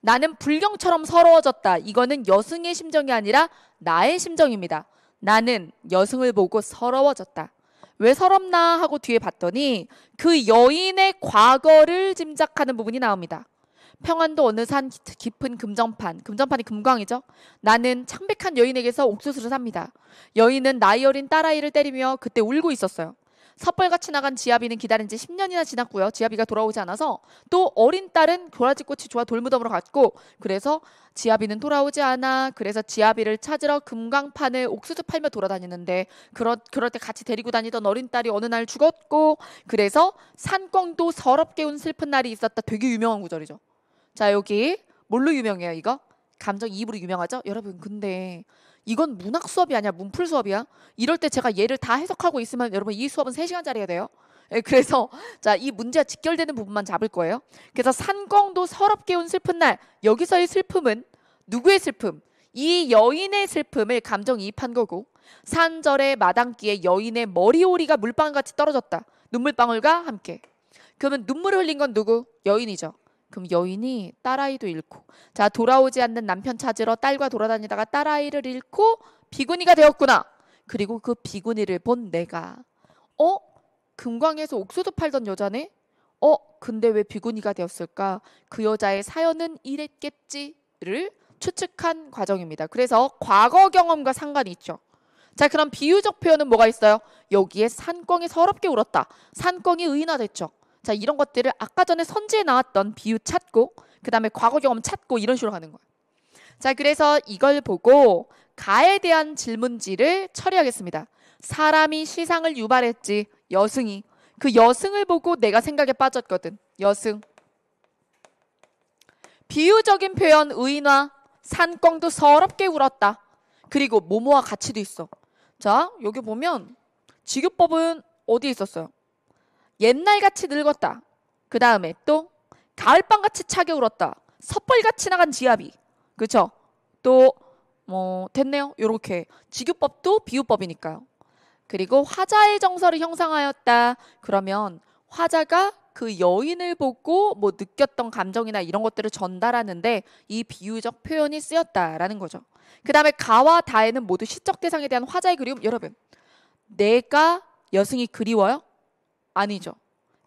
나는 불경처럼 서러워졌다. 이거는 여승의 심정이 아니라 나의 심정입니다. 나는 여승을 보고 서러워졌다. 왜 서럽나 하고 뒤에 봤더니 그 여인의 과거를 짐작하는 부분이 나옵니다. 평안도 어느 산 깊은 금전판, 금전판이 금광이죠. 나는 창백한 여인에게서 옥수수를 삽니다. 여인은 나이 어린 딸아이를 때리며 그때 울고 있었어요. 섣불같이 나간 지아비는 기다린 지 10년이나 지났고요. 지아비가 돌아오지 않아서 또 어린 딸은 교라지꽃이 좋아 돌무덤으로 갔고 그래서 지아비는 돌아오지 않아 그래서 지아비를 찾으러 금강판을 옥수수 팔며 돌아다니는데 그러, 그럴 때 같이 데리고 다니던 어린 딸이 어느 날 죽었고 그래서 산꽝도 서럽게 운 슬픈 날이 있었다 되게 유명한 구절이죠. 자 여기 뭘로 유명해요 이거? 감정 이입으로 유명하죠? 여러분 근데 이건 문학 수업이 아니야 문풀 수업이야 이럴 때 제가 얘를 다 해석하고 있으면 여러분 이 수업은 세시간짜리가 돼요 예, 그래서 자 이 문제와 직결되는 부분만 잡을 거예요 그래서 산광도 서럽게 운 슬픈 날 여기서의 슬픔은 누구의 슬픔? 이 여인의 슬픔을 감정이입한 거고 산절의 마당기에 여인의 머리오리가 물방울같이 떨어졌다 눈물방울과 함께 그러면 눈물을 흘린 건 누구? 여인이죠 그럼 여인이 딸아이도 잃고 자 돌아오지 않는 남편 찾으러 딸과 돌아다니다가 딸아이를 잃고 비구니가 되었구나. 그리고 그 비구니를 본 내가 어? 금광에서 옥수수 팔던 여자네? 어? 근데 왜 비구니가 되었을까? 그 여자의 사연은 이랬겠지를 추측한 과정입니다. 그래서 과거 경험과 상관이 있죠. 자, 그럼 비유적 표현은 뭐가 있어요? 여기에 산꿩이 서럽게 울었다. 산꿩이 의인화됐죠. 자, 이런 것들을 아까 전에 선지에 나왔던 비유 찾고 그다음에 과거 경험 찾고 이런 식으로 가는 거예요. 자, 그래서 이걸 보고 가에 대한 질문지를 처리하겠습니다. 사람이 시상을 유발했지. 여승이. 그 여승을 보고 내가 생각에 빠졌거든. 여승. 비유적인 표현 의인화 산껑도 서럽게 울었다. 그리고 모모와 같이도 있어. 자, 여기 보면 직유법은 어디에 있었어요? 옛날같이 늙었다. 그 다음에 또 가을밤같이 차게 울었다. 섣불같이 나간 지압이. 그렇죠? 또 뭐 됐네요. 요렇게 직유법도 비유법이니까요. 그리고 화자의 정서를 형상하였다. 그러면 화자가 그 여인을 보고 뭐 느꼈던 감정이나 이런 것들을 전달하는데 이 비유적 표현이 쓰였다라는 거죠. 그 다음에 가와 다에는 모두 시적 대상에 대한 화자의 그리움. 여러분, 내가 여승이 그리워요? 아니죠.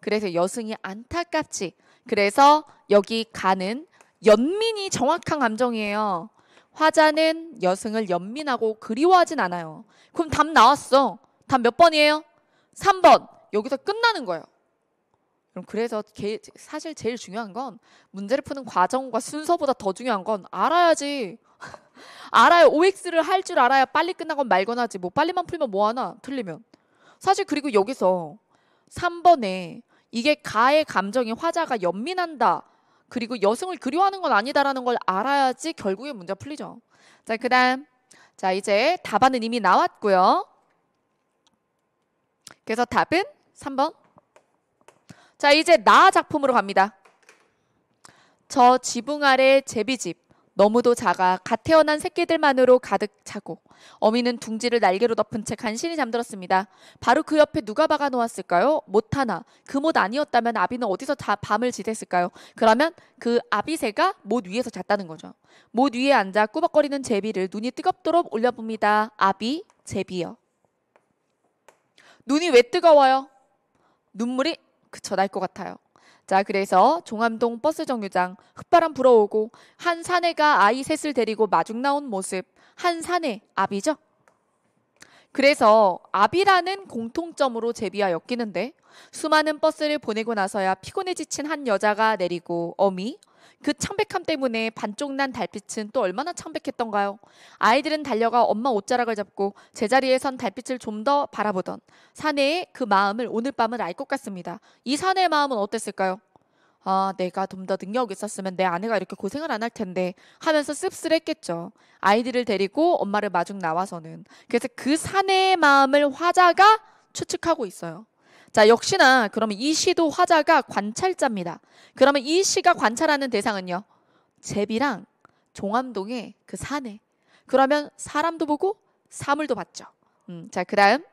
그래서 여승이 안타깝지. 그래서 여기 가는 연민이 정확한 감정이에요. 화자는 여승을 연민하고 그리워하진 않아요. 그럼 답 나왔어. 답 몇 번이에요? 3번. 여기서 끝나는 거예요. 그럼 그래서 게, 사실 제일 중요한 건 문제를 푸는 과정과 순서보다 더 중요한 건 알아야지. 알아요. OX를 할 줄 알아야 빨리 끝나건 말건 하지. 뭐 빨리만 풀면 뭐하나? 틀리면. 사실 그리고 여기서 3번에 이게 가의 감정이 화자가 연민한다. 그리고 여성을 그리워하는 건 아니다라는 걸 알아야지 결국에 문제 풀리죠. 자, 그 다음. 자, 이제 답안은 이미 나왔고요. 그래서 답은 3번. 자, 이제 나 작품으로 갑니다. 저 지붕 아래 제비집. 너무도 작아 갓 태어난 새끼들만으로 가득 차고 어미는 둥지를 날개로 덮은 채 간신히 잠들었습니다. 바로 그 옆에 누가 박아 놓았을까요? 못 하나. 그 못 아니었다면 아비는 어디서 다 밤을 지냈을까요? 그러면 그 아비새가 못 위에서 잤다는 거죠. 못 위에 앉아 꾸벅거리는 제비를 눈이 뜨겁도록 올려봅니다. 아비, 제비요. 눈이 왜 뜨거워요? 눈물이 그쳐 날 것 같아요. 자, 그래서 종암동 버스 정류장 흙바람 불어오고 한 사내가 아이 셋을 데리고 마중 나온 모습. 한 사내 아비죠? 그래서 아비라는 공통점으로 제비와 엮이는데 수많은 버스를 보내고 나서야 피곤해 지친 한 여자가 내리고 어미 그 창백함 때문에 반쪽 난 달빛은 또 얼마나 창백했던가요? 아이들은 달려가 엄마 옷자락을 잡고 제자리에선 달빛을 좀 더 바라보던 사내의 그 마음을 오늘 밤은 알 것 같습니다. 이 사내의 마음은 어땠을까요? 아, 내가 좀 더 능력 있었으면 내 아내가 이렇게 고생을 안 할 텐데 하면서 씁쓸했겠죠. 아이들을 데리고 엄마를 마중 나와서는. 그래서 그 사내의 마음을 화자가 추측하고 있어요. 자, 역시나 그러면 이 시도 화자가 관찰자입니다. 그러면 이 시가 관찰하는 대상은요. 제비랑 종암동의 그 산에. 그러면 사람도 보고 사물도 봤죠. 음, 자, 그다음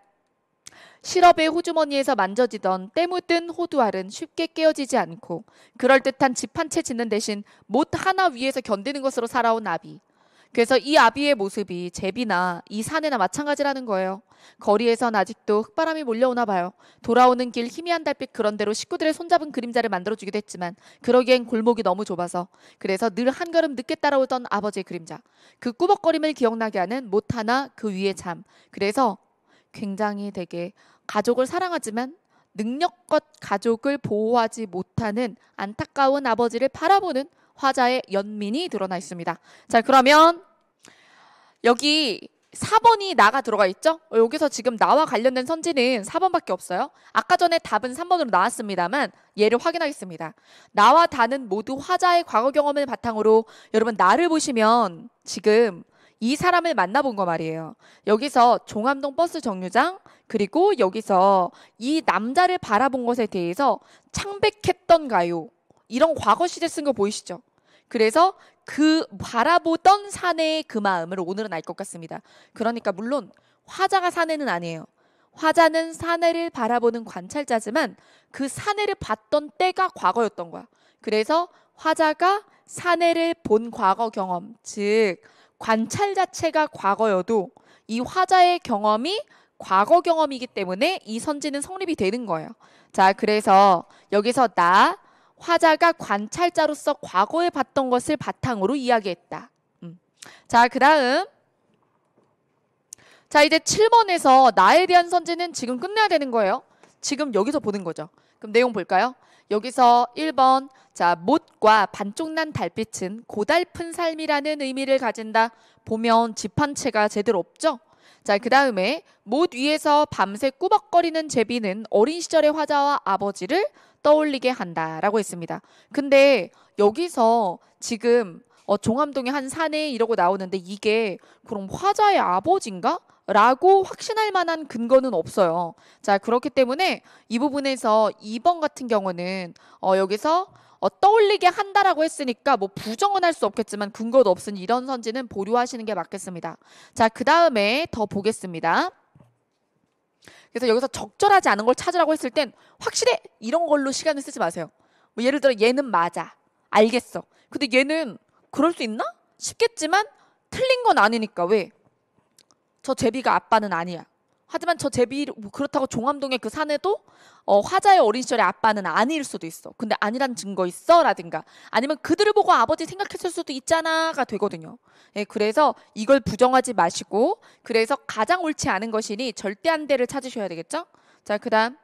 시럽의 호주머니에서 만져지던 때묻은 호두알은 쉽게 깨어지지 않고 그럴듯한 집 한 채 짓는 대신 못 하나 위에서 견디는 것으로 살아온 아비. 그래서 이 아비의 모습이 제비나 이 산에나 마찬가지라는 거예요. 거리에선 아직도 흙바람이 몰려오나 봐요. 돌아오는 길 희미한 달빛 그런대로 식구들의 손잡은 그림자를 만들어주기도 했지만 그러기엔 골목이 너무 좁아서 그래서 늘 한 걸음 늦게 따라오던 아버지의 그림자. 그 꾸벅거림을 기억나게 하는 못 하나 그 위에 잠. 그래서 굉장히 되게 가족을 사랑하지만 능력껏 가족을 보호하지 못하는 안타까운 아버지를 바라보는 화자의 연민이 드러나 있습니다. 자, 그러면 여기 4번이 나가 들어가 있죠? 여기서 지금 나와 관련된 선지는 4번밖에 없어요. 아까 전에 답은 3번으로 나왔습니다만 얘를 확인하겠습니다. 나와 다는 모두 화자의 과거 경험을 바탕으로 여러분 나를 보시면 지금 이 사람을 만나본 거 말이에요. 여기서 종암동 버스 정류장 그리고 여기서 이 남자를 바라본 것에 대해서 창백했던가요? 이런 과거 시제 쓴거 보이시죠? 그래서 그 바라보던 사내의 그 마음을 오늘은 알 것 같습니다. 그러니까 물론 화자가 사내는 아니에요. 화자는 사내를 바라보는 관찰자지만 그 사내를 봤던 때가 과거였던 거야. 그래서 화자가 사내를 본 과거 경험, 즉 관찰 자체가 과거여도 이 화자의 경험이 과거 경험이기 때문에 이 선지는 성립이 되는 거예요. 자, 그래서 여기서 나 화자가 관찰자로서 과거에 봤던 것을 바탕으로 이야기했다. 음. 자, 그 다음. 자, 이제 7번에서 나에 대한 선지는 지금 끝내야 되는 거예요. 지금 여기서 보는 거죠. 그럼 내용 볼까요? 여기서 1번 자 못과 반쪽 난 달빛은 고달픈 삶이라는 의미를 가진다. 보면 집한체가 제대로 없죠. 자그 다음에 못 위에서 밤새 꾸벅거리는 제비는 어린 시절의 화자와 아버지를 떠올리게 한다라고 했습니다. 근데 여기서 지금 어, 종암동의 한 사내 이러고 나오는데 이게 그럼 화자의 아버지인가? 라고 확신할 만한 근거는 없어요. 자, 그렇기 때문에 이 부분에서 2번 같은 경우는 어, 여기서 어, 떠올리게 한다라고 했으니까 뭐 부정은 할 수 없겠지만 근거도 없으니 이런 선지는 보류하시는 게 맞겠습니다. 자, 그 다음에 더 보겠습니다. 그래서 여기서 적절하지 않은 걸 찾으라고 했을 땐 확실히 이런 걸로 시간을 쓰지 마세요. 뭐 예를 들어 얘는 맞아. 알겠어. 근데 얘는 그럴 수 있나? 싶겠지만 틀린 건 아니니까 왜? 저 제비가 아빠는 아니야. 하지만 저 제비 뭐 그렇다고 종암동의 그 산에도 어, 화자의 어린 시절의 아빠는 아닐 수도 있어. 근데 아니란 증거 있어라든가 아니면 그들을 보고 아버지 생각했을 수도 있잖아가 되거든요. 예, 그래서 이걸 부정하지 마시고 그래서 가장 옳지 않은 것이니 절대 안 대를 찾으셔야 되겠죠? 자, 그다음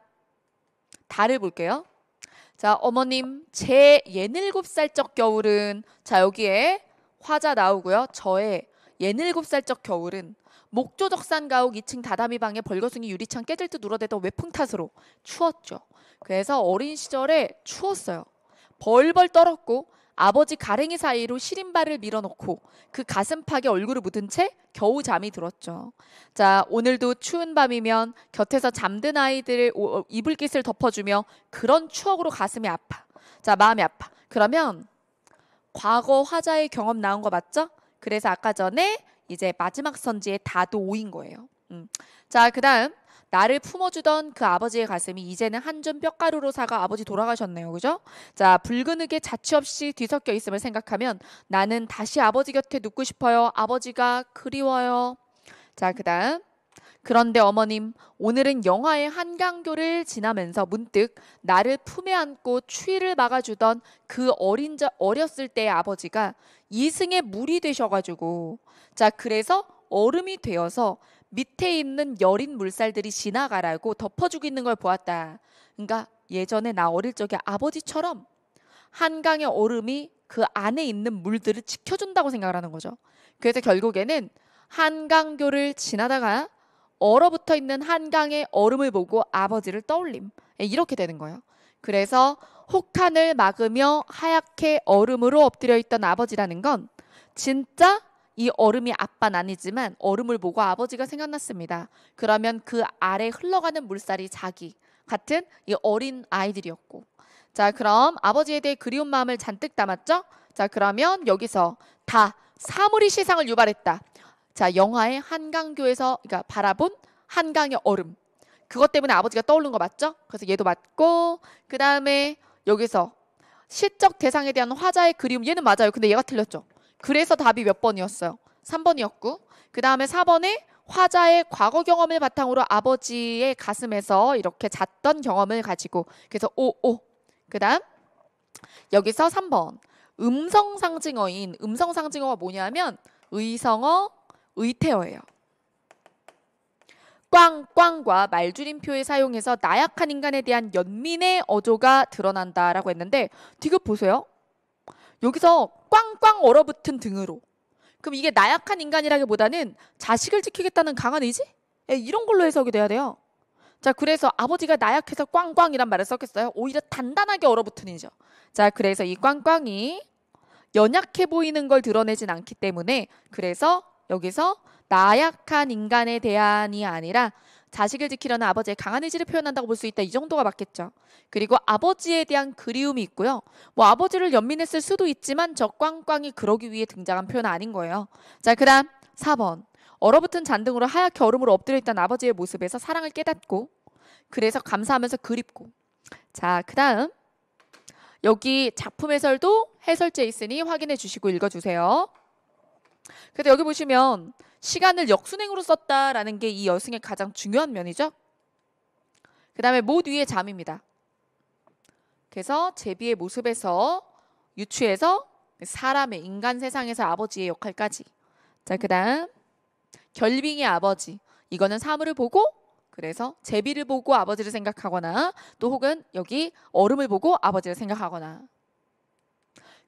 달을 볼게요. 자, 어머님, 제 예닐곱 살적 겨울은 자, 여기에 화자 나오고요. 저의 예닐곱 살적 겨울은 목조적산 가옥 2층 다다미 방에 벌거숭이 유리창 깨질 듯눌러대던 외풍 탓으로 추웠죠. 그래서 어린 시절에 추웠어요. 벌벌 떨었고 아버지 가랭이 사이로 시린발을 밀어넣고 그 가슴팍에 얼굴을 묻은 채 겨우 잠이 들었죠. 자, 오늘도 추운 밤이면 곁에서 잠든 아이들의 어, 이불깃을 덮어주며 그런 추억으로 가슴이 아파. 자, 마음이 아파. 그러면 과거 화자의 경험 나온 거 맞죠? 그래서 아까 전에 이제 마지막 선지에 다도인 오 거예요. 음. 자, 그 다음 나를 품어주던 그 아버지의 가슴이 이제는 한점 뼈가루로 사가 아버지 돌아가셨네요. 그죠? 자, 붉은 흙에 자취 없이 뒤섞여 있음을 생각하면 나는 다시 아버지 곁에 눕고 싶어요. 아버지가 그리워요. 자, 그 다음. 그런데 어머님, 오늘은 영화의 한강교를 지나면서 문득 나를 품에 안고 추위를 막아주던 그 어린 자, 어렸을 때의 아버지가 이승에 물이 되셔가지고 자 그래서 얼음이 되어서 밑에 있는 여린 물살들이 지나가라고 덮어주고 있는 걸 보았다. 그러니까 예전에 나 어릴 적에 아버지처럼 한강의 얼음이 그 안에 있는 물들을 지켜준다고 생각을 하는 거죠. 그래서 결국에는 한강교를 지나다가 얼어붙어 있는 한강의 얼음을 보고 아버지를 떠올림. 예, 이렇게 되는 거예요. 그래서 혹한을 막으며 하얗게 얼음으로 엎드려 있던 아버지라는 건 진짜 이 얼음이 아빠는 아니지만 얼음을 보고 아버지가 생각났습니다. 그러면 그 아래 흘러가는 물살이 자기 같은 이 어린 아이들이었고. 자, 그럼 아버지에 대해 그리운 마음을 잔뜩 담았죠? 자, 그러면 여기서 다 사물이 시상을 유발했다. 자, 영화의 한강교에서 그러니까 바라본 한강의 얼음. 그것 때문에 아버지가 떠오른 거 맞죠? 그래서 얘도 맞고, 그 다음에 여기서 실적 대상에 대한 화자의 그림 얘는 맞아요. 근데 얘가 틀렸죠. 그래서 답이 몇 번이었어요? 3번이었고 그 다음에 4번에 화자의 과거 경험을 바탕으로 아버지의 가슴에서 이렇게 잤던 경험을 가지고 그래서 오 오 그 다음 여기서 3번 음성 상징어인 음성 상징어가 뭐냐면 의성어 의태어예요. 꽝꽝과 말줄임표에사용해서 나약한 인간에 대한 연민의 어조가 드러난다라고 했는데 디귿 보세요. 여기서 꽝꽝 얼어붙은 등으로 그럼 이게 나약한 인간이라기보다는 자식을 지키겠다는 강한 의지? 에, 예, 이런 걸로 해석이 돼야 돼요. 자, 그래서 아버지가 나약해서 꽝꽝이란 말을 썼겠어요. 오히려 단단하게 얼어붙은 이죠. 자, 그래서 이 꽝꽝이 연약해 보이는 걸 드러내진 않기 때문에 그래서 여기서 나약한 인간에 대한이 아니라 자식을 지키려는 아버지의 강한 의지를 표현한다고 볼 수 있다. 이 정도가 맞겠죠. 그리고 아버지에 대한 그리움이 있고요. 뭐 아버지를 연민했을 수도 있지만 적광광이 그러기 위해 등장한 표현은 아닌 거예요. 자, 그 다음 4번. 얼어붙은 잔등으로 하얗게 얼음으로 엎드려 있던 아버지의 모습에서 사랑을 깨닫고 그래서 감사하면서 그립고 자, 그 다음 여기 작품 해설도 해설제 있으니 확인해 주시고 읽어주세요. 그래서 여기 보시면 시간을 역순행으로 썼다라는 게 이 여승의 가장 중요한 면이죠. 그 다음에 못 위의 잠입니다. 그래서 제비의 모습에서 유추해서 사람의 인간 세상에서 아버지의 역할까지. 자, 그 다음 결빙의 아버지. 이거는 사물을 보고 그래서 제비를 보고 아버지를 생각하거나 또 혹은 여기 얼음을 보고 아버지를 생각하거나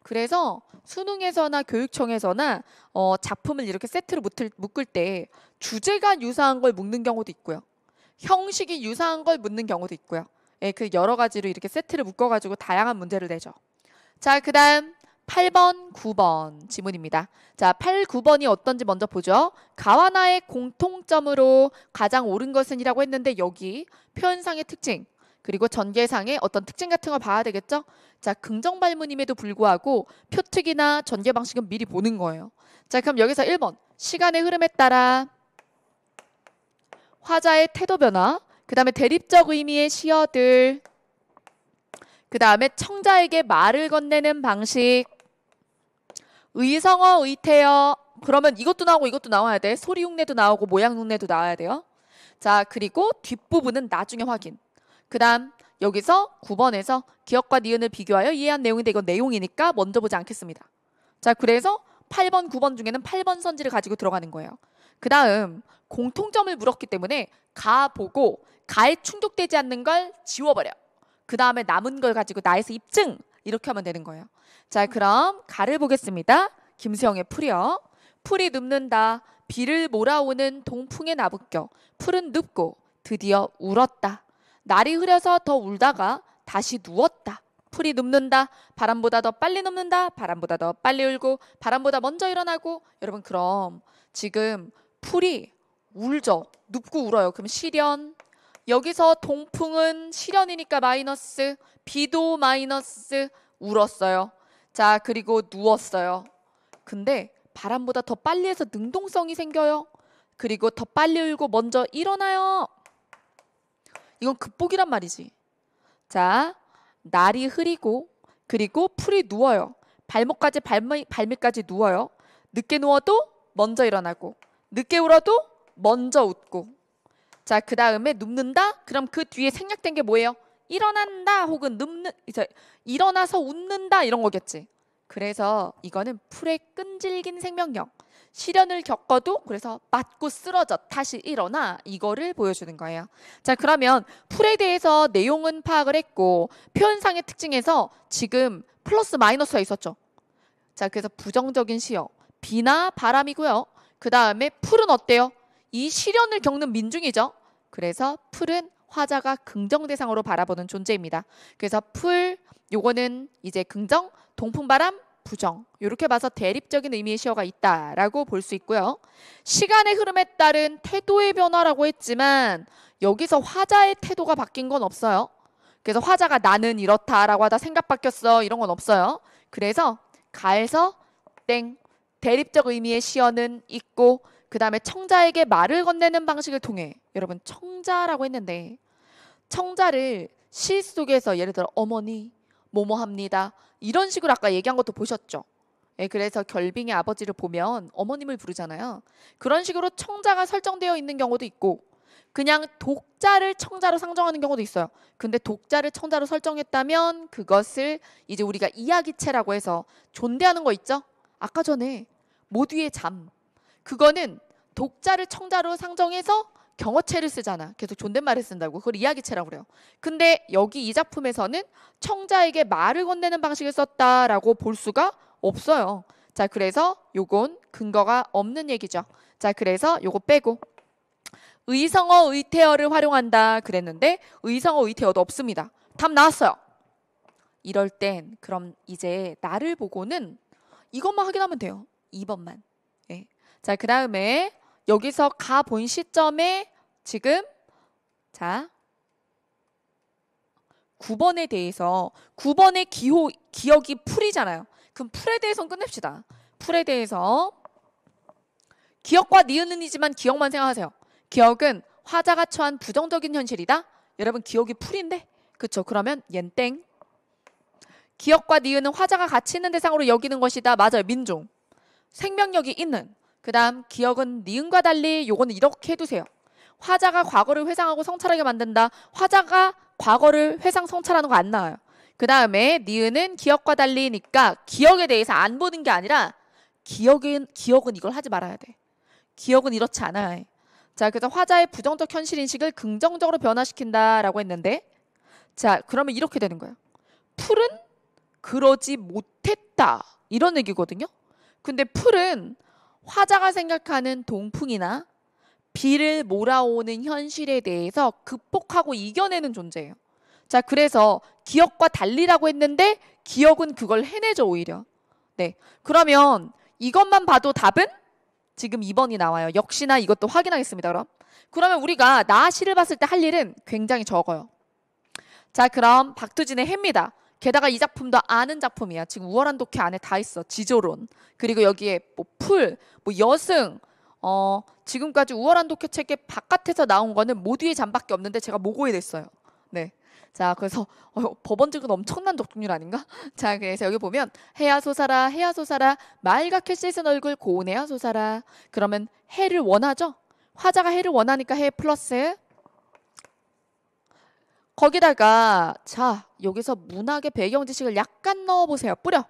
그래서 수능에서나 교육청에서나 어, 작품을 이렇게 세트로 묶을, 묶을 때 주제가 유사한 걸 묶는 경우도 있고요. 형식이 유사한 걸 묻는 경우도 있고요. 예, 그 여러 가지로 이렇게 세트를 묶어가지고 다양한 문제를 내죠. 자, 그 다음 8번, 9번 지문입니다. 자, 8, 9번이 어떤지 먼저 보죠. 가와 나의 공통점으로 가장 옳은 것은 이라고 했는데 여기 표현상의 특징, 그리고 전개상의 어떤 특징 같은 걸 봐야 되겠죠? 자, 긍정 발문임에도 불구하고 표특이나 전개 방식은 미리 보는 거예요. 자, 그럼 여기서 1번. 시간의 흐름에 따라 화자의 태도 변화, 그다음에 대립적 의미의 시어들, 그다음에 청자에게 말을 건네는 방식, 의성어, 의태어. 그러면 이것도 나오고 이것도 나와야 돼. 소리 흉내도 나오고 모양 흉내도 나와야 돼요. 자, 그리고 뒷부분은 나중에 확인. 그 다음 여기서 9번에서 기억과 니은을 비교하여 이해한 내용인데 이건 내용이니까 먼저 보지 않겠습니다. 자 그래서 8번, 9번 중에는 8번 선지를 가지고 들어가는 거예요. 그 다음 공통점을 물었기 때문에 가 보고 가에 충족되지 않는 걸 지워버려. 그 다음에 남은 걸 가지고 나에서 입증 이렇게 하면 되는 거예요. 자 그럼 가를 보겠습니다. 김수영의 풀이요. 풀이 눕는다. 비를 몰아오는 동풍의 나부껴. 풀은 눕고 드디어 울었다. 날이 흐려서 더 울다가 다시 누웠다. 풀이 눕는다. 바람보다 더 빨리 눕는다. 바람보다 더 빨리 울고 바람보다 먼저 일어나고 여러분 그럼 지금 풀이 울죠. 눕고 울어요. 그럼 시련 여기서 동풍은 시련이니까 마이너스 비도 마이너스 울었어요. 자 그리고 누웠어요. 근데 바람보다 더 빨리 해서 능동성이 생겨요. 그리고 더 빨리 울고 먼저 일어나요. 이건 극복이란 말이지. 자, 날이 흐리고 그리고 풀이 누워요. 발목까지 발미, 발밑까지 누워요. 늦게 누워도 먼저 일어나고 늦게 울어도 먼저 웃고 자, 그 다음에 눕는다? 그럼 그 뒤에 생략된 게 뭐예요? 일어난다 혹은 눕는 이제 일어나서 웃는다 이런 거겠지. 그래서 이거는 풀의 끈질긴 생명력, 시련을 겪어도 그래서 맞고 쓰러져 다시 일어나 이거를 보여주는 거예요. 자, 그러면 풀에 대해서 내용은 파악을 했고 표현상의 특징에서 지금 플러스 마이너스가 있었죠. 자, 그래서 부정적인 시어, 비나 바람이고요. 그 다음에 풀은 어때요? 이 시련을 겪는 민중이죠. 그래서 풀은 화자가 긍정 대상으로 바라보는 존재입니다. 그래서 풀, 요거는 이제 긍정, 동풍바람, 부정 이렇게 봐서 대립적인 의미의 시어가 있다라고 볼 수 있고요. 시간의 흐름에 따른 태도의 변화라고 했지만 여기서 화자의 태도가 바뀐 건 없어요. 그래서 화자가 나는 이렇다라고 하다 생각 바뀌었어 이런 건 없어요. 그래서 가에서 땡 대립적 의미의 시어는 있고 그 다음에 청자에게 말을 건네는 방식을 통해 여러분 청자라고 했는데 청자를 시 속에서 예를 들어 어머니 뭐뭐 합니다. 이런 식으로 아까 얘기한 것도 보셨죠? 예, 그래서 결빙의 아버지를 보면 어머님을 부르잖아요. 그런 식으로 청자가 설정되어 있는 경우도 있고 그냥 독자를 청자로 상정하는 경우도 있어요. 근데 독자를 청자로 설정했다면 그것을 이제 우리가 이야기체라고 해서 존대하는 거 있죠? 아까 전에 모두의 잠. 그거는 독자를 청자로 상정해서 경어체를 쓰잖아. 계속 존댓말을 쓴다고. 그걸 이야기체라고 그래요. 근데 여기 이 작품에서는 청자에게 말을 건네는 방식을 썼다라고 볼 수가 없어요. 자, 그래서 요건 근거가 없는 얘기죠. 자, 그래서 요거 빼고 의성어 의태어를 활용한다 그랬는데 의성어 의태어도 없습니다. 답 나왔어요. 이럴 땐 그럼 이제 나를 보고는 이것만 확인하면 돼요. 2번만. 네. 예. 자, 그 다음에 여기서 가 본 시점에 지금 자 9번에 대해서 9번의 기호, 기억이 풀이잖아요. 그럼 풀에 대해서 끝냅시다. 풀에 대해서 기억과 니은은이지만 기억만 생각하세요. 기억은 화자가 처한 부정적인 현실이다. 여러분 기억이 풀인데 그쵸 그러면 옌땡 기억과 니은은 화자가 가치 있는 대상으로 여기는 것이다. 맞아요. 민종 생명력이 있는 그 다음 기억은 니은과 달리 요거는 이렇게 해두세요. 화자가 과거를 회상하고 성찰하게 만든다. 화자가 과거를 회상 성찰하는 거 안 나와요. 그 다음에 니은은 기억과 달리니까 기억에 대해서 안 보는 게 아니라 기억은 기억은 이걸 하지 말아야 돼. 기억은 이렇지 않아야 해. 자, 그래서 화자의 부정적 현실 인식을 긍정적으로 변화시킨다라고 했는데 자, 그러면 이렇게 되는 거예요. 풀은 그러지 못했다. 이런 얘기거든요. 근데 풀은 화자가 생각하는 동풍이나 비를 몰아오는 현실에 대해서 극복하고 이겨내는 존재예요. 자, 그래서 기억과 달리라고 했는데 기억은 그걸 해내죠, 오히려. 네. 그러면 이것만 봐도 답은 지금 2번이 나와요. 역시나 이것도 확인하겠습니다, 그럼. 그러면 우리가 나시를 봤을 때 할 일은 굉장히 적어요. 자, 그럼 박두진의 해입니다. 게다가 이 작품도 아는 작품이야. 지금 우월한 독해 안에 다 있어. 지조론. 그리고 여기에 뭐 풀, 뭐 여승, 어, 지금까지 우월한 독해 책의 바깥에서 나온 거는 모두의 잠밖에 없는데 제가 모고에 됐어요 네. 자, 그래서 어, 법원증은 엄청난 적중률 아닌가? 자, 그래서 여기 보면 해야 소사라, 해야 소사라, 말갛게 씻은 얼굴 고운해야 소사라. 그러면 해를 원하죠? 화자가 해를 원하니까 해 플러스 거기다가 자 여기서 문학의 배경 지식을 약간 넣어보세요. 뿌려.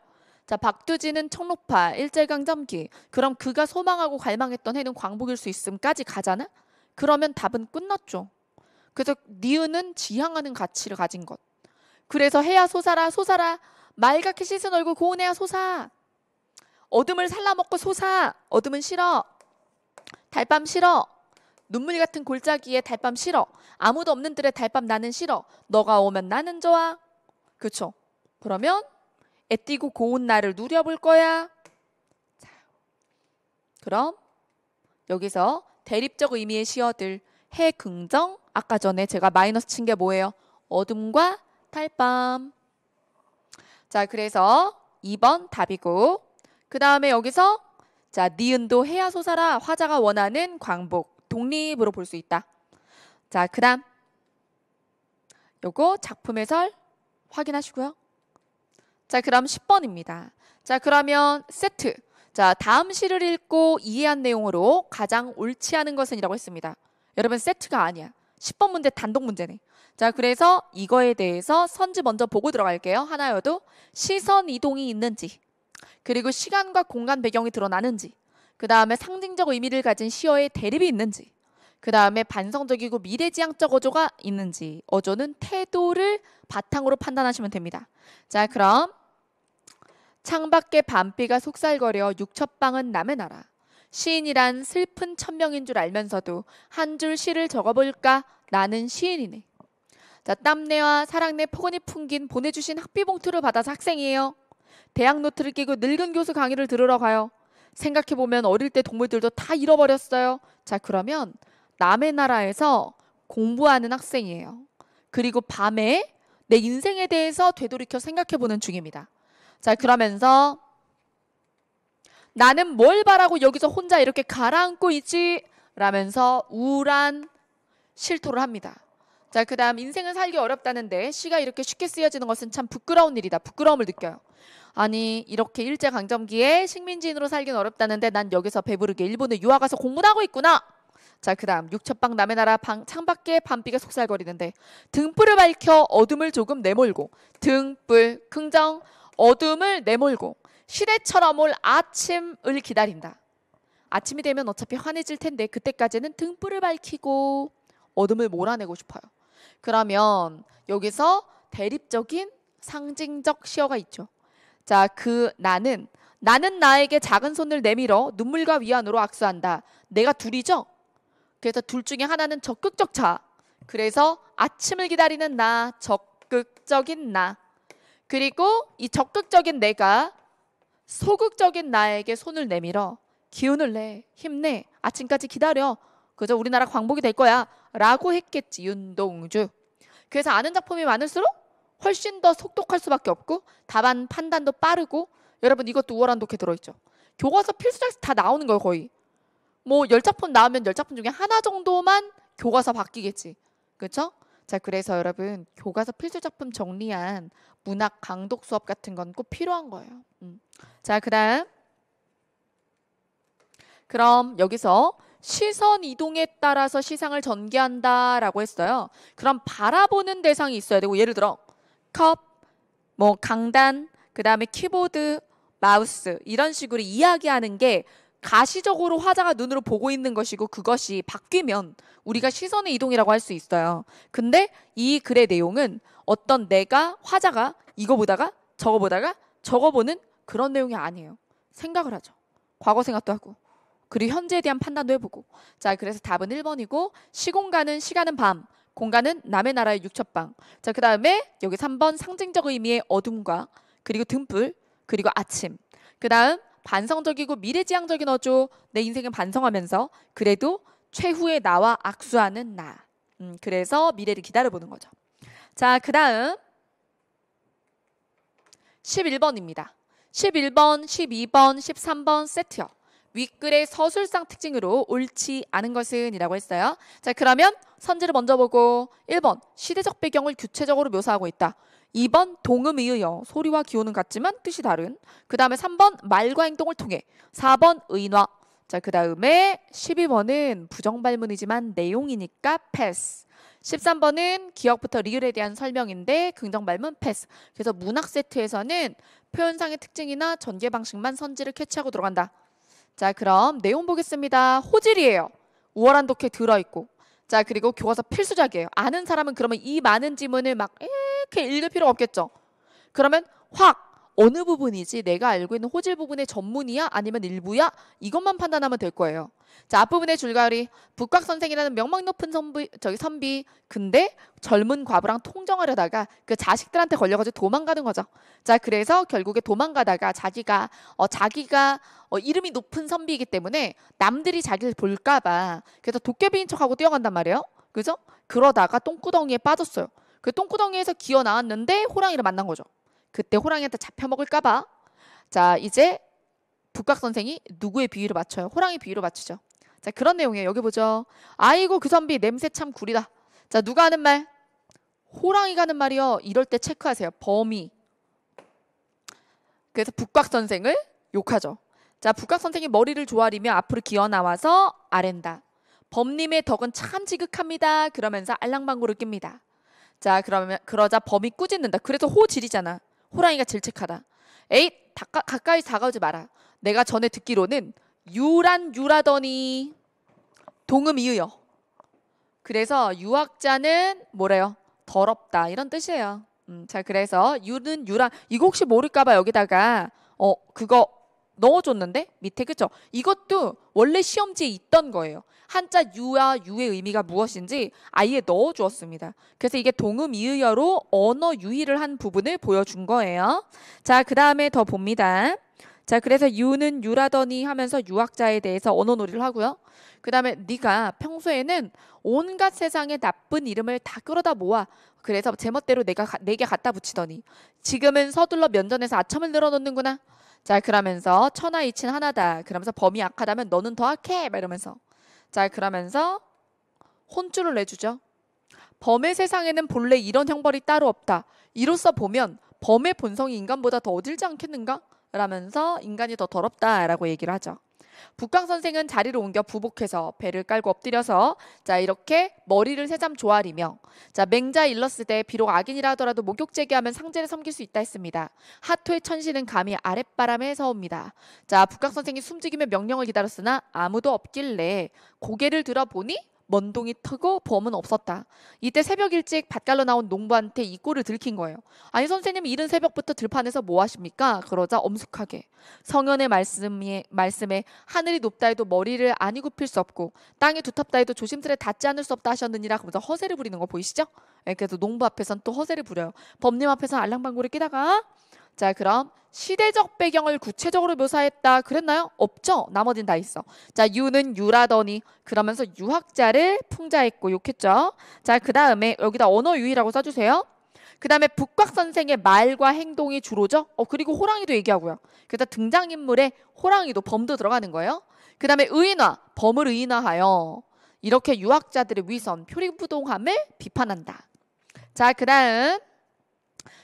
자 박두진은 청록파 일제강점기 그럼 그가 소망하고 갈망했던 해는 광복일 수 있음까지 가잖아. 그러면 답은 끝났죠. 그래서 니은은 지향하는 가치를 가진 것. 그래서 해야 소사라 소사라 말갛게 씻은 얼굴 고운 해야 소사. 어둠을 살라먹고 소사. 어둠은 싫어. 달밤 싫어. 눈물 같은 골짜기에 달밤 싫어. 아무도 없는 들의 달밤 나는 싫어. 너가 오면 나는 좋아. 그쵸? 그러면 애띠고 고운 날을 누려볼 거야. 자, 그럼 여기서 대립적 의미의 시어들 해긍정 아까 전에 제가 마이너스 친 게 뭐예요? 어둠과 달밤. 자, 그래서 2번 답이고 그 다음에 여기서 자, 니은도 해야 소사라 화자가 원하는 광복. 독립으로 볼 수 있다. 자, 그 다음 요거 작품 의설 확인하시고요. 자, 그럼 10번입니다. 자, 그러면 세트. 자, 다음 시를 읽고 이해한 내용으로 가장 옳지 않은 것은 이라고 했습니다. 여러분 세트가 아니야. 10번 문제 단독 문제네. 자, 그래서 이거에 대해서 선지 먼저 보고 들어갈게요. 하나여도 시선 이동이 있는지, 그리고 시간과 공간 배경이 드러나는지, 그 다음에 상징적 의미를 가진 시어의 대립이 있는지, 그 다음에 반성적이고 미래지향적 어조가 있는지, 어조는 태도를 바탕으로 판단하시면 됩니다. 자, 그럼 창밖에 밤비가 속살거려 육첩방은 남의 나라. 시인이란 슬픈 천명인 줄 알면서도 한 줄 시를 적어볼까? 나는 시인이네. 자, 땀내와 사랑내 포근히 풍긴 보내주신 학비 봉투를 받아서 학생이에요. 대학 노트를 끼고 늙은 교수 강의를 들으러 가요. 생각해 보면 어릴 때 동물들도 다 잃어버렸어요. 자, 그러면 남의 나라에서 공부하는 학생이에요. 그리고 밤에 내 인생에 대해서 되돌이켜 생각해 보는 중입니다. 자, 그러면서 나는 뭘 바라고 여기서 혼자 이렇게 가라앉고 있지? 라면서 우울한 실토를 합니다. 자, 그 다음 인생을 살기 어렵다는데 시가 이렇게 쉽게 쓰여지는 것은 참 부끄러운 일이다. 부끄러움을 느껴요. 아니 이렇게 일제강점기에 식민지인으로 살긴 어렵다는데 난 여기서 배부르게 일본에 유학가서 공부나 하고 있구나. 자 그다음 육첩방 남의 나라 방, 창밖에 밤비가 속살거리는데 등불을 밝혀 어둠을 조금 내몰고 등불 긍정 어둠을 내몰고 시래처럼 올 아침을 기다린다. 아침이 되면 어차피 환해질 텐데 그때까지는 등불을 밝히고 어둠을 몰아내고 싶어요. 그러면 여기서 대립적인 상징적 시어가 있죠. 자, 그 나는 나는 나에게 작은 손을 내밀어 눈물과 위안으로 악수한다. 내가 둘이죠? 그래서 둘 중에 하나는 적극적 자. 그래서 아침을 기다리는 나, 적극적인 나. 그리고 이 적극적인 내가 소극적인 나에게 손을 내밀어 기운을 내, 힘내, 아침까지 기다려. 그저 우리나라 광복이 될 거야. 라고 했겠지, 윤동주. 그래서 아는 작품이 많을수록 훨씬 더 속독할 수밖에 없고 답안 판단도 빠르고 여러분 이것도 우월한 독해 들어있죠. 교과서 필수작습 다 나오는 거예요 거의. 뭐 열작품 나오면 열작품 중에 하나 정도만 교과서 바뀌겠지. 그렇죠? 자 그래서 여러분 교과서 필수작품 정리한 문학 강독 수업 같은 건 꼭 필요한 거예요. 음. 자 그다음 그럼 여기서 시선 이동에 따라서 시상을 전개한다라고 했어요. 그럼 바라보는 대상이 있어야 되고 예를 들어 컵, 뭐 강단, 그 다음에 키보드, 마우스 이런 식으로 이야기하는 게 가시적으로 화자가 눈으로 보고 있는 것이고 그것이 바뀌면 우리가 시선의 이동이라고 할 수 있어요. 근데 이 글의 내용은 어떤 내가 화자가 이거 보다가 저거 보다가 저거 보는 그런 내용이 아니에요. 생각을 하죠. 과거 생각도 하고 그리고 현재에 대한 판단도 해보고 자 그래서 답은 1번이고 시공간은 시간은 밤 공간은 남의 나라의 육첩방. 자, 그 다음에 여기 3번 상징적 의미의 어둠과 그리고 등불 그리고 아침. 그 다음 반성적이고 미래지향적인 어조 내 인생을 반성하면서 그래도 최후의 나와 악수하는 나. 음, 그래서 미래를 기다려보는 거죠. 자, 그 다음 11번입니다. 11번, 12번, 13번 세트요. 윗글의 서술상 특징으로 옳지 않은 것은 이라고 했어요. 자, 그러면 선지를 먼저 보고 1번 시대적 배경을 규체적으로 묘사하고 있다. 2번 동음이의어 소리와 기호는 같지만 뜻이 다른. 그 다음에 3번 말과 행동을 통해 4번 의인화 자, 그 다음에 12번은 부정발문이지만 내용이니까 패스. 13번은 기억부터 리을에 대한 설명인데 긍정발문 패스. 그래서 문학 세트에서는 표현상의 특징이나 전개 방식만 선지를 캐치하고 들어간다. 자, 그럼 내용 보겠습니다. 호질이에요. 우월한 독해 들어있고. 자, 그리고 교과서 필수작이에요. 아는 사람은 그러면 이 많은 지문을 막 이렇게 읽을 필요 없겠죠. 그러면 확 어느 부분이지 내가 알고 있는 호질 부분의 전문이야 아니면 일부야 이것만 판단하면 될 거예요. 자 앞부분의 줄거리 북곽 선생이라는 명망 높은 선비 저기 선비 근데 젊은 과부랑 통정하려다가 그 자식들한테 걸려가지고 도망가는 거죠. 자 그래서 결국에 도망가다가 자기가 어 자기가 어, 이름이 높은 선비이기 때문에 남들이 자기를 볼까봐 그래서 도깨비인 척하고 뛰어간단 말이에요. 그죠? 그러다가 똥구덩이에 빠졌어요. 그 똥구덩이에서 기어 나왔는데 호랑이를 만난 거죠. 그때 호랑이한테 잡혀 먹을까봐 자 이제 북각 선생이 누구의 비위로 맞춰요? 호랑이 비위로 맞추죠. 자 그런 내용이에요. 여기 보죠. 아이고 그 선비 냄새 참 구리다. 자 누가 하는 말? 호랑이가 하는 말이요. 이럴 때 체크하세요. 범위. 그래서 북각 선생을 욕하죠. 자 북각 선생이 머리를 조아리며 앞으로 기어 나와서 아랜다. 범님의 덕은 참 지극합니다. 그러면서 알랑방구를 낍니다. 자 그러면 그러자 범이 꾸짖는다. 그래서 호질이잖아. 호랑이가 질책하다. 에이 다가, 가까이 다가오지 마라. 내가 전에 듣기로는 유란 유라더니 동음이유요 그래서 유학자는 뭐래요? 더럽다 이런 뜻이에요. 음, 자 그래서 유는 유란 이거 혹시 모를까봐 여기다가 어 그거 넣어줬는데 밑에 그쵸? 이것도 원래 시험지에 있던 거예요. 한자 유와 유의 의미가 무엇인지 아예 넣어 주었습니다. 그래서 이게 동음 이의어로 언어 유희를한 부분을 보여준 거예요. 자, 그 다음에 더 봅니다. 자, 그래서 유는 유라더니 하면서 유학자에 대해서 언어놀이를 하고요. 그 다음에 네가 평소에는 온갖 세상의 나쁜 이름을 다 끌어다 모아 그래서 제멋대로 내가 내게 갖다 붙이더니 지금은 서둘러 면전에서 아첨을 늘어놓는구나. 자 그러면서 천하이친 하나다. 그러면서 범이 악하다면 너는 더 악해. 막 이러면서 자, 그러면서 혼쭐을 내주죠. 범의 세상에는 본래 이런 형벌이 따로 없다. 이로써 보면 범의 본성이 인간보다 더 어질지 않겠는가? 라면서 인간이 더 더럽다라고 얘기를 하죠. 북강 선생은 자리를 옮겨 부복해서 배를 깔고 엎드려서 자 이렇게 머리를 세잠 조아리며 자 맹자 일렀을 때 비록 악인이라 하더라도 목욕 제기하면 상제를 섬길 수 있다 했습니다. 하토의 천신은 감히 아랫바람에 서옵니다자 북강 선생이 숨죽이며 명령을 기다렸으나 아무도 없길래 고개를 들어보니 먼동이 터고 범은 없었다. 이때 새벽 일찍 밭갈러 나온 농부한테 이 꼴을 들킨 거예요. 아니 선생님 이른 새벽부터 들판에서 뭐 하십니까? 그러자 엄숙하게 성현의 말씀에, 말씀에 하늘이 높다 해도 머리를 아니 굽힐 수 없고 땅이 두텁다 해도 조심스레 닿지 않을 수 없다 하셨느니라 그러면서 허세를 부리는 거 보이시죠? 네, 그래서 농부 앞에선 또 허세를 부려요. 범님 앞에선 알랑방구를 끼다가 자, 그럼 시대적 배경을 구체적으로 묘사했다 그랬나요? 없죠. 나머진 다 있어. 자, 유는 유라더니 그러면서 유학자를 풍자했고 욕했죠. 자, 그 다음에 여기다 언어 유희라고 써주세요. 그 다음에 북곽 선생의 말과 행동이 주로죠. 어, 그리고 호랑이도 얘기하고요. 그다서등장인물의 호랑이도 범도 들어가는 거예요. 그 다음에 의인화, 범을 의인화하여 이렇게 유학자들의 위선, 표리부동함을 비판한다. 자, 그 다음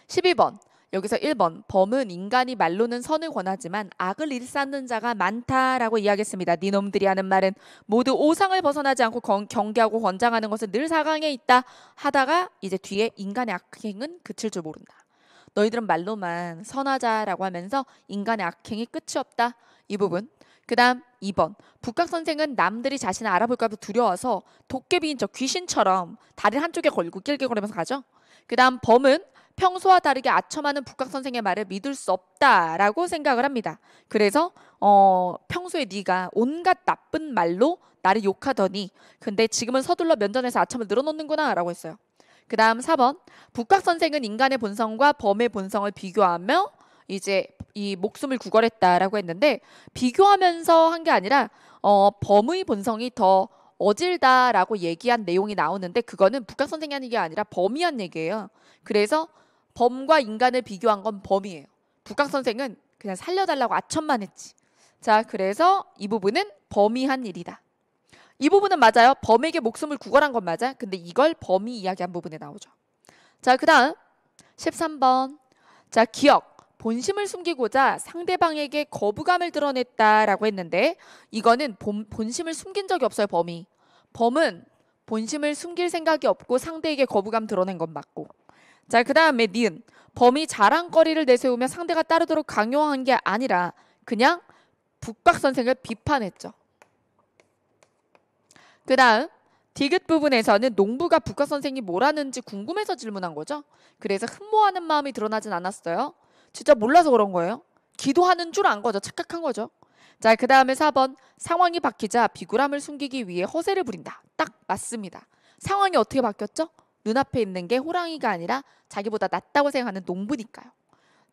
12번 여기서 1번 범은 인간이 말로는 선을 권하지만 악을 일삼는 자가 많다라고 이야기했습니다. 니놈들이 네 하는 말은 모두 오상을 벗어나지 않고 경계하고 권장하는 것은 늘 사강에 있다 하다가 이제 뒤에 인간의 악행은 그칠 줄 모른다. 너희들은 말로만 선하자라고 하면서 인간의 악행이 끝이 없다. 이 부분. 그다음 2번. 북각 선생은 남들이 자신을 알아볼까 봐 두려워서 도깨비인 저 귀신처럼 다리 한쪽에 걸고 낄낄거리면서 가죠. 그다음 범은 평소와 다르게 아첨하는 북각 선생의 말을 믿을 수 없다라고 생각을 합니다. 그래서 어, 평소에 네가 온갖 나쁜 말로 나를 욕하더니 근데 지금은 서둘러 면전에서 아첨을 늘어놓는구나라고 했어요. 그다음 4번 북각 선생은 인간의 본성과 범의 본성을 비교하며 이제 이 목숨을 구걸했다라고 했는데 비교하면서 한 게 아니라 어, 범의 본성이 더 어질다라고 얘기한 내용이 나오는데 그거는 북한 선생이 하는 게 아니라 범이 한 얘기예요. 그래서 범과 인간을 비교한 건 범이에요. 북강 선생은 그냥 살려달라고 아천만 했지. 자, 그래서 이 부분은 범이 한 일이다. 이 부분은 맞아요. 범에게 목숨을 구걸한 건 맞아. 근데 이걸 범이 이야기한 부분에 나오죠. 자, 그 다음 13번. 자, 기억. 본심을 숨기고자 상대방에게 거부감을 드러냈다라고 했는데 이거는 본, 본심을 숨긴 적이 없어요, 범이. 범은 본심을 숨길 생각이 없고 상대에게 거부감 드러낸 건 맞고 자, 그 다음에 니은. 범이 자랑거리를 내세우며 상대가 따르도록 강요한 게 아니라 그냥 북박 선생을 비판했죠. 그 다음 디귿 부분에서는 농부가 북박 선생이 뭘 하는지 궁금해서 질문한 거죠. 그래서 흠모하는 마음이 드러나진 않았어요. 진짜 몰라서 그런 거예요. 기도하는 줄 안 거죠. 착각한 거죠. 자, 그 다음에 4번. 상황이 바뀌자 비굴함을 숨기기 위해 허세를 부린다. 딱 맞습니다. 상황이 어떻게 바뀌었죠? 눈앞에 있는 게 호랑이가 아니라 자기보다 낫다고 생각하는 농부니까요.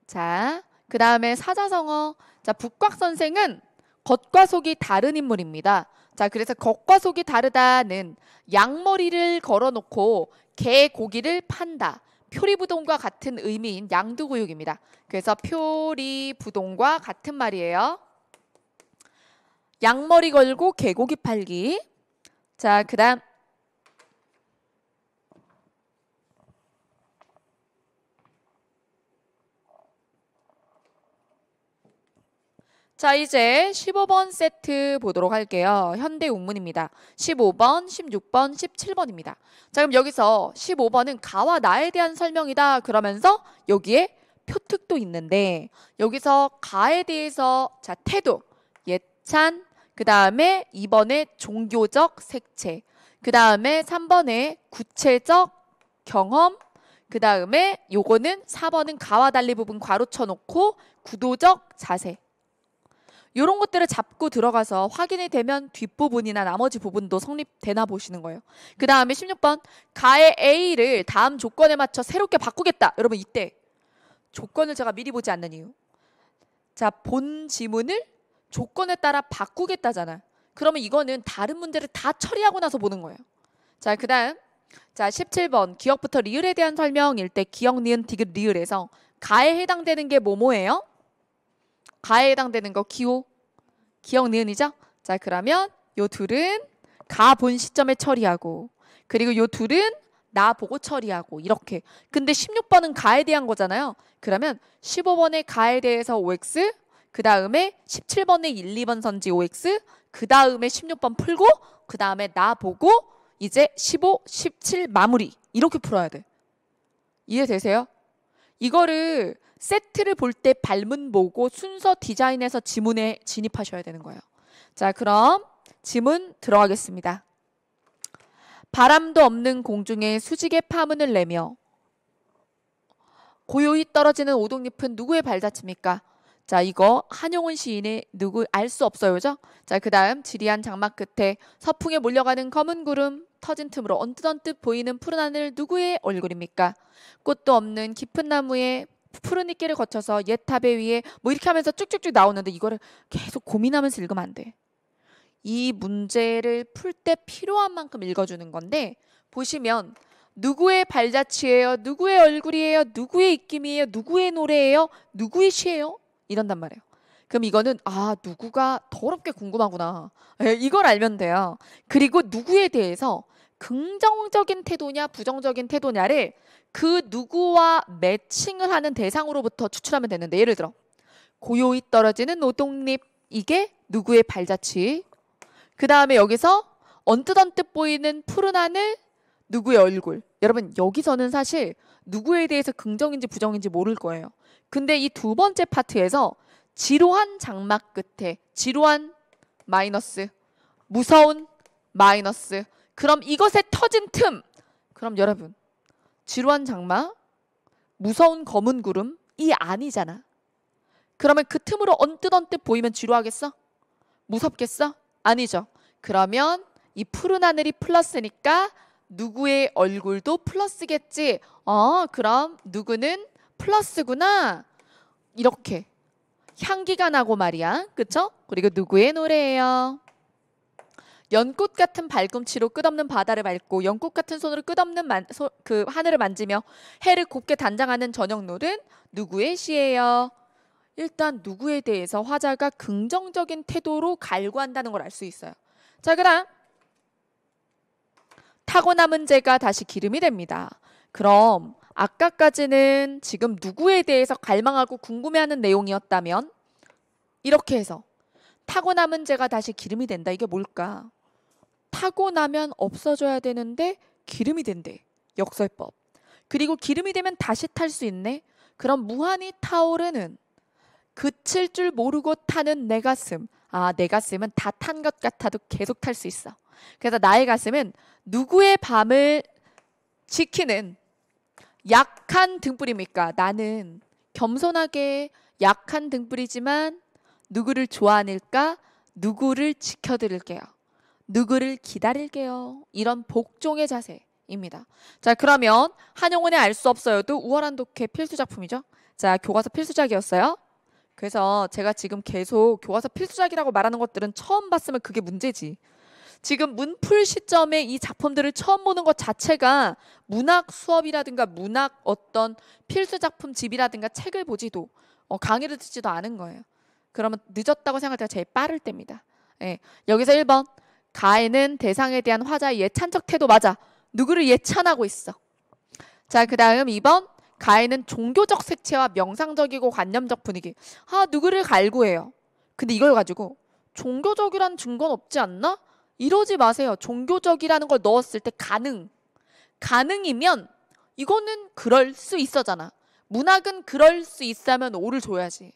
자, 그 다음에 사자성어. 자, 북곽 선생은 겉과 속이 다른 인물입니다. 자, 그래서 겉과 속이 다르다는 양머리를 걸어놓고 개 고기를 판다. 표리부동과 같은 의미인 양두구육입니다. 그래서 표리부동과 같은 말이에요. 양머리 걸고 개고기 팔기. 자, 그 다음 자, 이제 15번 세트 보도록 할게요. 현대 운문입니다. 15번, 16번, 17번입니다. 자, 그럼 여기서 15번은 가와 나에 대한 설명이다. 그러면서 여기에 표특도 있는데 여기서 가에 대해서 자, 태도, 예찬, 그 다음에 2번에 종교적 색채, 그 다음에 3번에 구체적 경험, 그 다음에 요거는 4번은 가와 달리 부분 괄호 쳐놓고 구도적 자세. 이런 것들을 잡고 들어가서 확인이 되면 뒷부분이나 나머지 부분도 성립되나 보시는 거예요. 그 다음에 16번 가의 A를 다음 조건에 맞춰 새롭게 바꾸겠다. 여러분 이때 조건을 제가 미리 보지 않는 이유. 자, 본 지문을 조건에 따라 바꾸겠다잖아. 그러면 이거는 다른 문제를 다 처리하고 나서 보는 거예요. 자, 그 다음. 자, 17번. 기억부터 리을에 대한 설명일 때 기억, 니은, 디귿, 리을에서 가에 해당되는 게 뭐뭐예요? 가에 해당되는 거 기호 기억 니은이죠? 자 그러면 요 둘은 가 본 시점에 처리하고 그리고 요 둘은 나 보고 처리하고 이렇게 근데 16번은 가에 대한 거잖아요 그러면 15번의 가에 대해서 OX 그 다음에 17번의 1, 2번 선지 OX 그 다음에 16번 풀고 그 다음에 나 보고 이제 15, 17 마무리 이렇게 풀어야 돼 이해되세요? 이거를 세트를 볼 때 발문 보고 순서 디자인에서 지문에 진입하셔야 되는 거예요. 자, 그럼 지문 들어가겠습니다. 바람도 없는 공중에 수직의 파문을 내며 고요히 떨어지는 오동잎은 누구의 발자취입니까? 자, 이거 한용운 시인의 누구 알 수 없어요, 죠 자, 그다음 지리한 장막 끝에 서풍에 몰려가는 검은 구름 터진 틈으로 언뜻언뜻 보이는 푸른 하늘 누구의 얼굴입니까? 꽃도 없는 깊은 나무에 푸르니끼를 거쳐서 옛 탑에 위에 뭐 이렇게 하면서 쭉쭉쭉 나오는데 이거를 계속 고민하면서 읽으면 안 돼. 이 문제를 풀 때 필요한 만큼 읽어주는 건데 보시면 누구의 발자취예요? 누구의 얼굴이에요? 누구의 입김이에요? 누구의 노래예요? 누구의 시예요? 이런단 말이에요. 그럼 이거는 아 누구가 더럽게 궁금하구나 예, 이걸 알면 돼요. 그리고 누구에 대해서 긍정적인 태도냐 부정적인 태도냐를 그 누구와 매칭을 하는 대상으로부터 추출하면 되는데 예를 들어 고요히 떨어지는 노동잎 이게 누구의 발자취 그 다음에 여기서 언뜻언뜻 보이는 푸른 하늘 누구의 얼굴 여러분 여기서는 사실 누구에 대해서 긍정인지 부정인지 모를 거예요 근데 이 두 번째 파트에서 지루한 장막 끝에 지루한 마이너스 무서운 마이너스 그럼 이것에 터진 틈. 그럼 여러분, 지루한 장마, 무서운 검은 구름, 이 아니잖아. 그러면 그 틈으로 언뜻 언뜻 보이면 지루하겠어? 무섭겠어? 아니죠. 그러면 이 푸른 하늘이 플러스니까 누구의 얼굴도 플러스겠지. 어, 그럼 누구는 플러스구나. 이렇게 향기가 나고 말이야. 그쵸? 그리고 누구의 노래예요? 연꽃 같은 발꿈치로 끝없는 바다를 밟고 연꽃 같은 손으로 끝없는 만, 소, 그 하늘을 만지며 해를 곱게 단장하는 저녁놀은 누구의 시예요? 일단 누구에 대해서 화자가 긍정적인 태도로 갈구한다는 걸 알 수 있어요. 자, 그다음 타고남은 제가 다시 기름이 됩니다. 그럼 아까까지는 지금 누구에 대해서 갈망하고 궁금해하는 내용이었다면 이렇게 해서 타고남은 제가 다시 기름이 된다. 이게 뭘까? 타고 나면 없어져야 되는데 기름이 된대. 역설법. 그리고 기름이 되면 다시 탈 수 있네. 그럼 무한히 타오르는 그칠 줄 모르고 타는 내 가슴. 아, 내 가슴은 다 탄 것 같아도 계속 탈 수 있어. 그래서 나의 가슴은 누구의 밤을 지키는 약한 등불입니까? 나는 겸손하게 약한 등불이지만 누구를 좋아하니까 누구를 지켜드릴게요. 누구를 기다릴게요. 이런 복종의 자세입니다. 자, 그러면 한용운의 알 수 없어요도 우월한 독해 필수 작품이죠. 자, 교과서 필수작이었어요. 그래서 제가 지금 계속 교과서 필수작이라고 말하는 것들은 처음 봤으면 그게 문제지. 지금 문풀 시점에 이 작품들을 처음 보는 것 자체가 문학 수업이라든가 문학 어떤 필수 작품 집이라든가 책을 보지도 어, 강의를 듣지도 않은 거예요. 그러면 늦었다고 생각할 때가 제일 빠를 때입니다. 예. 여기서 1번 가인은 대상에 대한 화자의 예찬적 태도 맞아. 누구를 예찬하고 있어. 자, 그 다음 2번. 가인은 종교적 색채와 명상적이고 관념적 분위기. 아, 누구를 갈구해요. 근데 이걸 가지고 종교적이라는 증거는 없지 않나? 이러지 마세요. 종교적이라는 걸 넣었을 때 가능. 가능이면 이거는 그럴 수 있어잖아. 문학은 그럴 수 있다면 오를 줘야지.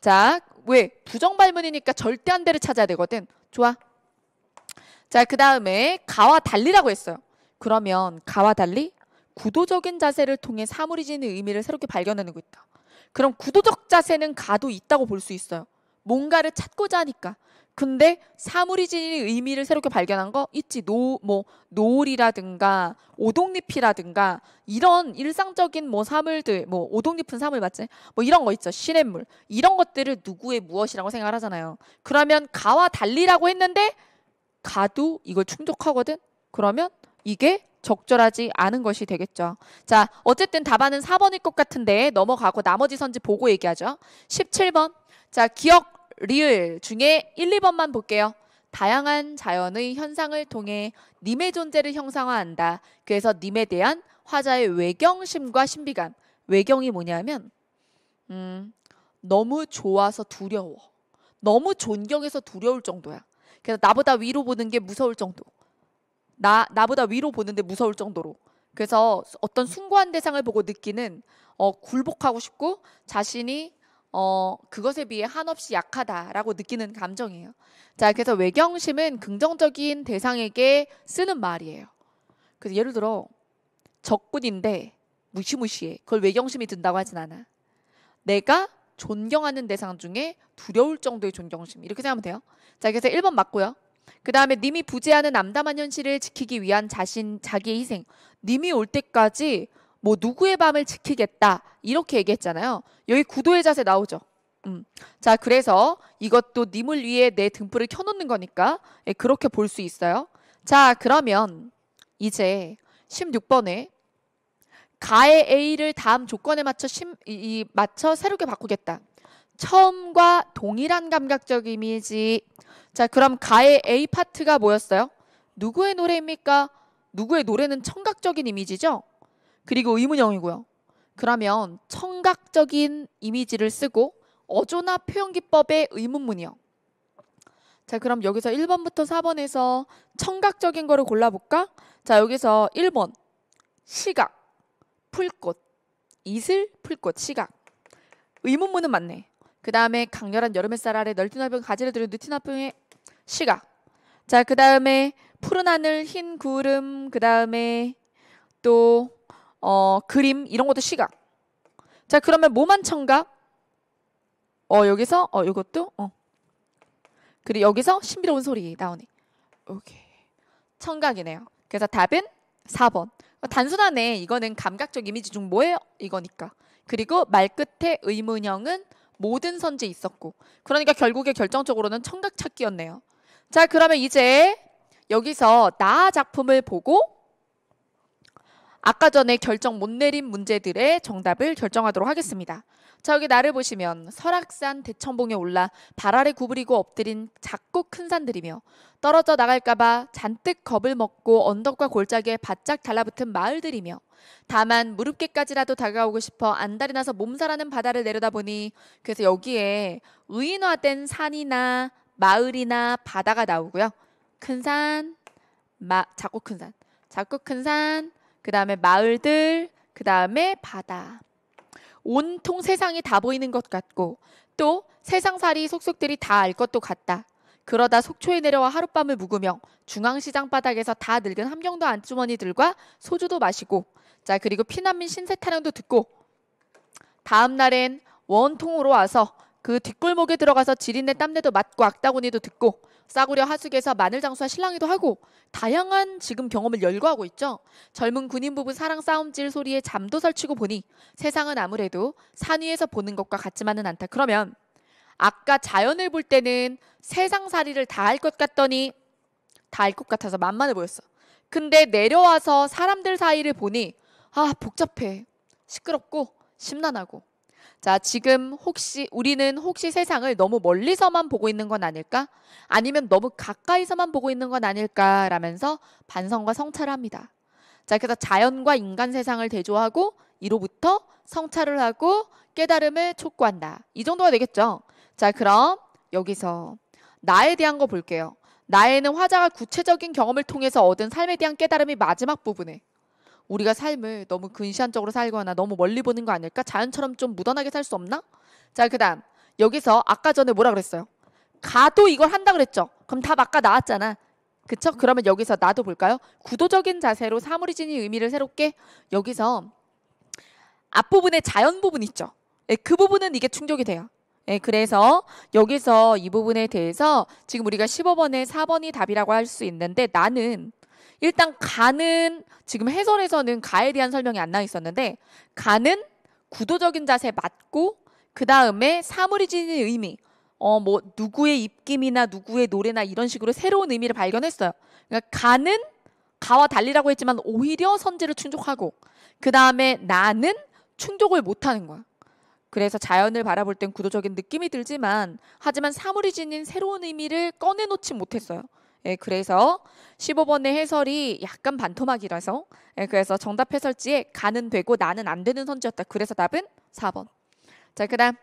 자, 왜? 부정발문이니까 절대 안 대를 찾아야 되거든. 좋아. 자, 그 다음에 가와 달리라고 했어요. 그러면 가와 달리 구도적인 자세를 통해 사물이 지는 의미를 새롭게 발견해내고 있다. 그럼 구도적 자세는 가도 있다고 볼 수 있어요. 뭔가를 찾고자 하니까. 근데 사물이 지닌 의미를 새롭게 발견한 거 있지. 노, 뭐, 노을이라든가, 오동잎이라든가, 이런 일상적인 뭐 사물들, 뭐, 오동잎은 사물 맞지? 뭐 이런 거 있죠. 시냇물. 이런 것들을 누구의 무엇이라고 생각 하잖아요. 그러면 가와 달리라고 했는데 가도 이걸 충족하거든? 그러면 이게 적절하지 않은 것이 되겠죠. 자, 어쨌든 답안은 4번일 것 같은데 넘어가고 나머지 선지 보고 얘기하죠. 17번. 자, 기억 리을 중에 1, 2번만 볼게요. 다양한 자연의 현상을 통해 님의 존재를 형상화한다. 그래서 님에 대한 화자의 외경심과 신비감. 외경이 뭐냐면 음, 너무 좋아서 두려워. 너무 존경해서 두려울 정도야. 그래서 나보다 위로 보는 게 무서울 정도. 나 나보다 위로 보는데 무서울 정도로. 그래서 어떤 숭고한 대상을 보고 느끼는 어, 굴복하고 싶고 자신이 어, 그것에 비해 한없이 약하다라고 느끼는 감정이에요. 자, 그래서 외경심은 긍정적인 대상에게 쓰는 말이에요. 그래서 예를 들어 적군인데 무시무시해. 그걸 외경심이 든다고 하진 않아. 내가 존경하는 대상 중에 두려울 정도의 존경심 이렇게 생각하면 돼요. 자 그래서 1번 맞고요. 그 다음에 님이 부재하는 남담한 현실을 지키기 위한 자신 자기의 희생 님이 올 때까지 뭐 누구의 밤을 지키겠다 이렇게 얘기했잖아요. 여기 구도의 자세 나오죠. 음. 자 그래서 이것도 님을 위해 내 등불을 켜놓는 거니까 예, 그렇게 볼 수 있어요. 자 그러면 이제 16번에 가의 A를 다음 조건에 맞춰 심, 이, 이, 맞춰 새롭게 바꾸겠다. 처음과 동일한 감각적 이미지. 자, 그럼 가의 A 파트가 뭐였어요? 누구의 노래입니까? 누구의 노래는 청각적인 이미지죠? 그리고 의문형이고요. 그러면 청각적인 이미지를 쓰고 어조나 표현 기법의 의문문이요. 자, 그럼 여기서 1번부터 4번에서 청각적인 거를 골라볼까? 자, 여기서 1번 시각 풀꽃, 이슬, 풀꽃, 시각. 의문문은 맞네. 그 다음에 강렬한 여름 햇살 아래 널뛴 화병 가지를 들은 느틴 화병의 시각. 자, 그 다음에 푸른 하늘, 흰 구름, 그 다음에 또 어, 그림 이런 것도 시각. 자, 그러면 뭐만 청각? 어, 여기서 어, 이것도 어. 그리고 여기서 신비로운 소리 나오네. 오케이. 청각이네요. 그래서 답은 4번. 어, 단순하네. 이거는 감각적 이미지 중 뭐예요? 이거니까. 그리고 말 끝에 의문형은 모든 선지 있었고. 그러니까 결국에 결정적으로는 청각 찾기였네요. 자, 그러면 이제 여기서 나 작품을 보고 아까 전에 결정 못 내린 문제들의 정답을 결정하도록 하겠습니다. 저기 나를 보시면 설악산 대청봉에 올라 발 아래 구부리고 엎드린 작고 큰 산들이며 떨어져 나갈까봐 잔뜩 겁을 먹고 언덕과 골짜기에 바짝 달라붙은 마을들이며 다만 무릎깨까지라도 다가오고 싶어 안달이 나서 몸살하는 바다를 내려다보니 그래서 여기에 의인화된 산이나 마을이나 바다가 나오고요. 큰 산, 마, 작고 큰 산, 작고 큰 산, 그 다음에 마을들, 그 다음에 바다. 온통 세상이 다 보이는 것 같고 또 세상살이 속속들이 다 알 것도 같다. 그러다 속초에 내려와 하룻밤을 묵으며 중앙시장 바닥에서 다 늙은 함경도 안주머니들과 소주도 마시고 자 그리고 피난민 신세 타령도 듣고 다음 날엔 원통으로 와서 그 뒷골목에 들어가서 지린내 땀내도 맡고 악다구니도 듣고 싸구려 하숙에서 마늘 장수와 실랑이도 하고 다양한 지금 경험을 열거하고 있죠. 젊은 군인 부부 사랑 싸움질 소리에 잠도 설치고 보니 세상은 아무래도 산 위에서 보는 것과 같지만은 않다. 그러면 아까 자연을 볼 때는 세상살이를 다 할 것 같더니 다 할 것 같아서 만만해 보였어. 근데 내려와서 사람들 사이를 보니 아 복잡해 시끄럽고 심란하고 자, 지금 혹시 우리는 혹시 세상을 너무 멀리서만 보고 있는 건 아닐까? 아니면 너무 가까이서만 보고 있는 건 아닐까? 라면서 반성과 성찰을 합니다. 자, 그래서 자연과 인간 세상을 대조하고 이로부터 성찰을 하고 깨달음을 촉구한다. 이 정도가 되겠죠? 자, 그럼 여기서 나에 대한 거 볼게요. 나에는 화자가 구체적인 경험을 통해서 얻은 삶에 대한 깨달음이 마지막 부분에 우리가 삶을 너무 근시안적으로 살거나 너무 멀리 보는 거 아닐까? 자연처럼 좀 무던하게 살 수 없나? 자, 그다음 여기서 아까 전에 뭐라 그랬어요? 가도 이걸 한다 그랬죠. 그럼 답 아까 나왔잖아. 그쵸? 그러면 여기서 나도 볼까요? 구도적인 자세로 사물이 지닌 의미를 새롭게 여기서 앞부분에 자연 부분 있죠. 예, 그 부분은 이게 충족이 돼요. 예, 그래서 여기서 이 부분에 대해서 지금 우리가 15번에 4번이 답이라고 할 수 있는데 나는 일단 가는 지금 해설에서는 가에 대한 설명이 안 나와 있었는데 가는 구도적인 자세 맞고 그 다음에 사물이 지닌 의미 어 뭐 누구의 입김이나 누구의 노래나 이런 식으로 새로운 의미를 발견했어요. 그러니까 가는 가와 달리라고 했지만 오히려 선지를 충족하고 그 다음에 나는 충족을 못하는 거야. 그래서 자연을 바라볼 땐 구도적인 느낌이 들지만 하지만 사물이 지닌 새로운 의미를 꺼내놓지 못했어요. 예, 그래서 15번의 해설이 약간 반토막이라서 예, 그래서 정답 해설지에 가는 되고 나는 안 되는 선지였다. 그래서 답은 4번. 자, 그다음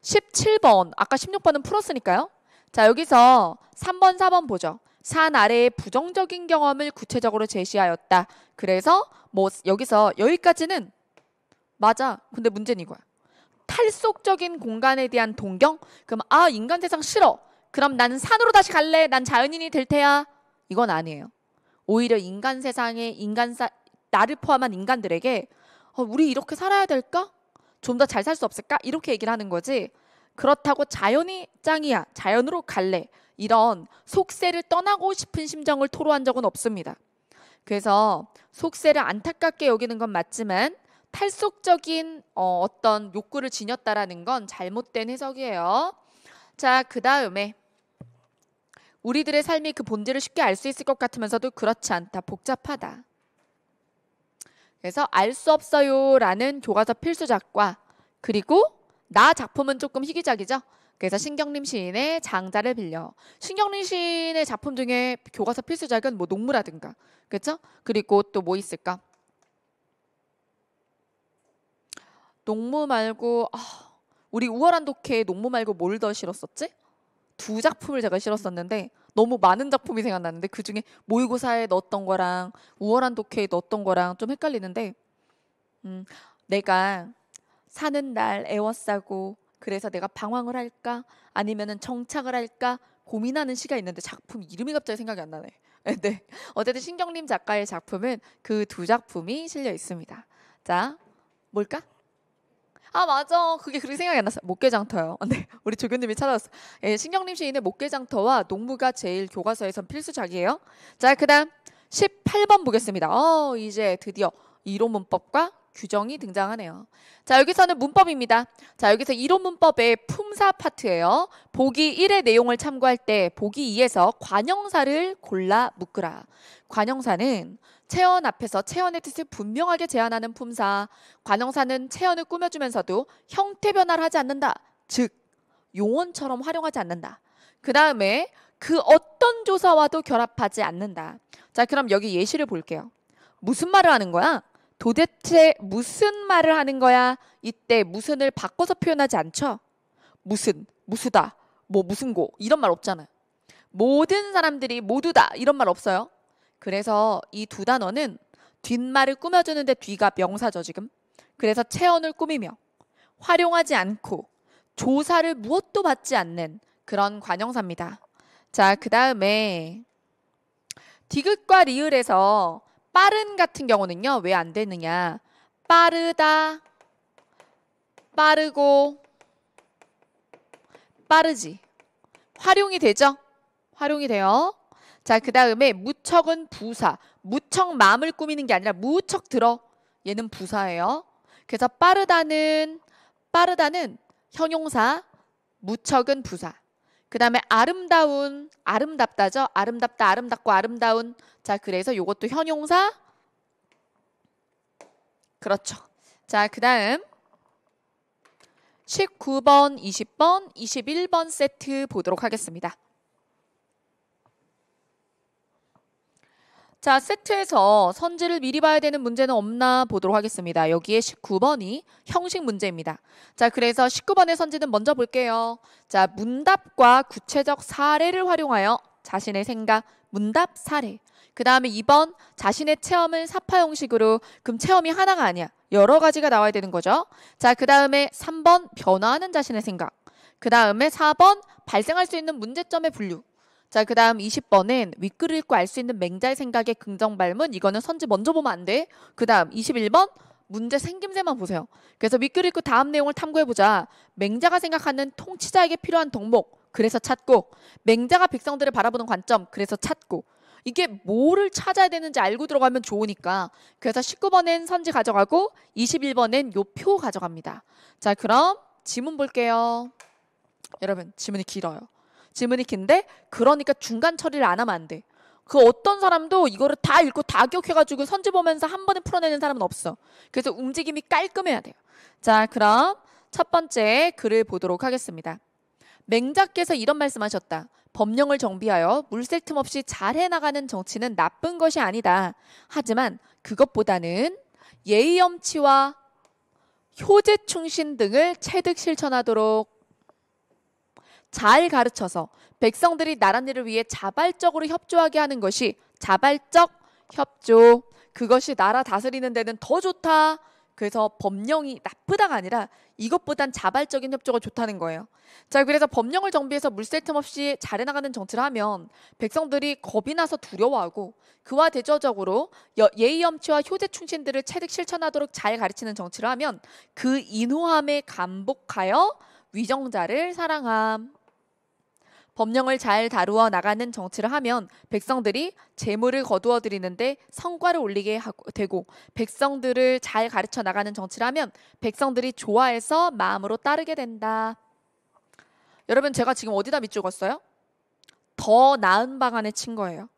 17번. 아까 16번은 풀었으니까요. 자, 여기서 3번, 4번 보죠. 산 아래의 부정적인 경험을 구체적으로 제시하였다. 그래서 뭐 여기서 여기까지는 맞아. 근데 문제는 이거야. 탈속적인 공간에 대한 동경? 그럼 아 인간 세상 싫어. 그럼 나는 산으로 다시 갈래. 난 자연인이 될 테야. 이건 아니에요. 오히려 인간 세상에 인간 사, 나를 포함한 인간들에게 어, 우리 이렇게 살아야 될까? 좀 더 잘 살 수 없을까? 이렇게 얘기를 하는 거지. 그렇다고 자연이 짱이야. 자연으로 갈래. 이런 속세를 떠나고 싶은 심정을 토로한 적은 없습니다. 그래서 속세를 안타깝게 여기는 건 맞지만 탈속적인 어, 어떤 욕구를 지녔다라는 건 잘못된 해석이에요. 자, 그 다음에 우리들의 삶이 그 본질을 쉽게 알 수 있을 것 같으면서도 그렇지 않다. 복잡하다. 그래서 알 수 없어요라는 교과서 필수작과 그리고 나 작품은 조금 희귀작이죠. 그래서 신경림 시인의 장자를 빌려 신경림 시인의 작품 중에 교과서 필수작은 뭐 농무라든가 그렇죠? 그리고 또 뭐 있을까? 농무 말고 아, 우리 우월한 독해 농무 말고 뭘 더 싫었었지? 두 작품을 제가 실었었는데 너무 많은 작품이 생각났는데그 중에 모의고사에 넣었던 거랑 우월한 독해에 넣었던 거랑 좀 헷갈리는데 음, 내가 사는 날 애워싸고 그래서 내가 방황을 할까 아니면은 정착을 할까 고민하는 시가 있는데 작품 이름이 갑자기 생각이 안 나네. 네. 어쨌든 신경림 작가의 작품은 그 두 작품이 실려 있습니다. 자, 뭘까? 아 맞아 그게 그렇게 생각이 안 났어요 목계장터요 네, 우리 조교님이 찾아왔어 예, 신경림 시인의 목계장터와 농무가 제일 교과서에선 필수작이에요 자 그다음 18번 보겠습니다 어 이제 드디어 이론 문법과 규정이 등장하네요. 자, 여기서는 문법입니다. 자, 여기서 이론 문법의 품사 파트예요. 보기 1의 내용을 참고할 때 보기 2에서 관형사를 골라 묶으라. 관형사는 체언 앞에서 체언의 뜻을 분명하게 제안하는 품사, 관형사는 체언을 꾸며주면서도 형태 변화를 하지 않는다. 즉, 용언처럼 활용하지 않는다. 그 다음에 그 어떤 조사와도 결합하지 않는다. 자, 그럼 여기 예시를 볼게요. 무슨 말을 하는 거야? 도대체 무슨 말을 하는 거야? 이때 무슨을 바꿔서 표현하지 않죠? 무슨, 무수다, 뭐 무슨 고 이런 말 없잖아요. 모든 사람들이 모두다 이런 말 없어요. 그래서 이 두 단어는 뒷말을 꾸며주는데 뒤가 명사죠 지금. 그래서 체언을 꾸미며 활용하지 않고 조사를 무엇도 받지 않는 그런 관형사입니다. 자, 그 다음에 디귿과 리을에서 빠른 같은 경우는요. 왜 안 되느냐. 빠르다, 빠르고, 빠르지. 활용이 되죠? 활용이 돼요. 자, 그 다음에 무척은 부사. 무척 마음을 꾸미는 게 아니라 무척 들어. 얘는 부사예요. 그래서 빠르다는, 빠르다는 형용사, 무척은 부사. 그 다음에 아름다운, 아름답다죠? 아름답다, 아름답고, 아름다운. 자, 그래서 이것도 현용사. 그렇죠. 자, 그 다음. 19번, 20번, 21번 세트 보도록 하겠습니다. 자, 세트에서 선지를 미리 봐야 되는 문제는 없나 보도록 하겠습니다. 여기에 19번이 형식 문제입니다. 자, 그래서 19번의 선지는 먼저 볼게요. 자, 문답과 구체적 사례를 활용하여 자신의 생각, 문답, 사례. 그 다음에 2번 자신의 체험을 사파 형식으로 그럼 체험이 하나가 아니야. 여러 가지가 나와야 되는 거죠. 자, 그 다음에 3번 변화하는 자신의 생각. 그 다음에 4번 발생할 수 있는 문제점의 분류. 자, 그 다음 20번은 윗글 을 읽고 알 수 있는 맹자의 생각의 긍정 발문. 이거는 선지 먼저 보면 안 돼. 그 다음 21번. 문제 생김새만 보세요. 그래서 윗글 읽고 다음 내용을 탐구해보자. 맹자가 생각하는 통치자에게 필요한 덕목. 그래서 찾고. 맹자가 백성들을 바라보는 관점. 그래서 찾고. 이게 뭐를 찾아야 되는지 알고 들어가면 좋으니까. 그래서 19번엔 선지 가져가고 21번엔 요표 가져갑니다. 자, 그럼 지문 볼게요. 여러분, 지문이 길어요. 지문이긴데 그러니까 중간 처리를 안 하면 안 돼. 그 어떤 사람도 이거를 다 읽고 다 기억해가지고 선지 보면서 한 번에 풀어내는 사람은 없어. 그래서 움직임이 깔끔해야 돼요. 자, 그럼 첫 번째 글을 보도록 하겠습니다. 맹자께서 이런 말씀하셨다. 법령을 정비하여 물샐 틈 없이 잘 해나가는 정치는 나쁜 것이 아니다. 하지만 그것보다는 예의 염치와 효제 충신 등을 체득 실천하도록 잘 가르쳐서 백성들이 나랏일을 위해 자발적으로 협조하게 하는 것이 자발적 협조. 그것이 나라 다스리는 데는 더 좋다. 그래서 법령이 나쁘다가 아니라 이것보단 자발적인 협조가 좋다는 거예요. 자, 그래서 법령을 정비해서 물샐 틈 없이 잘해나가는 정치를 하면 백성들이 겁이 나서 두려워하고 그와 대조적으로 예의엄치와 효제 충신들을 체득 실천하도록 잘 가르치는 정치를 하면 그 인호함에 감복하여 위정자를 사랑함. 법령을 잘 다루어 나가는 정치를 하면 백성들이 재물을 거두어 드리는데 성과를 올리게 하고, 되고 백성들을 잘 가르쳐 나가는 정치를 하면 백성들이 좋아해서 마음으로 따르게 된다. 여러분 제가 지금 어디다 밑죽었어요더 나은 방안에 친 거예요.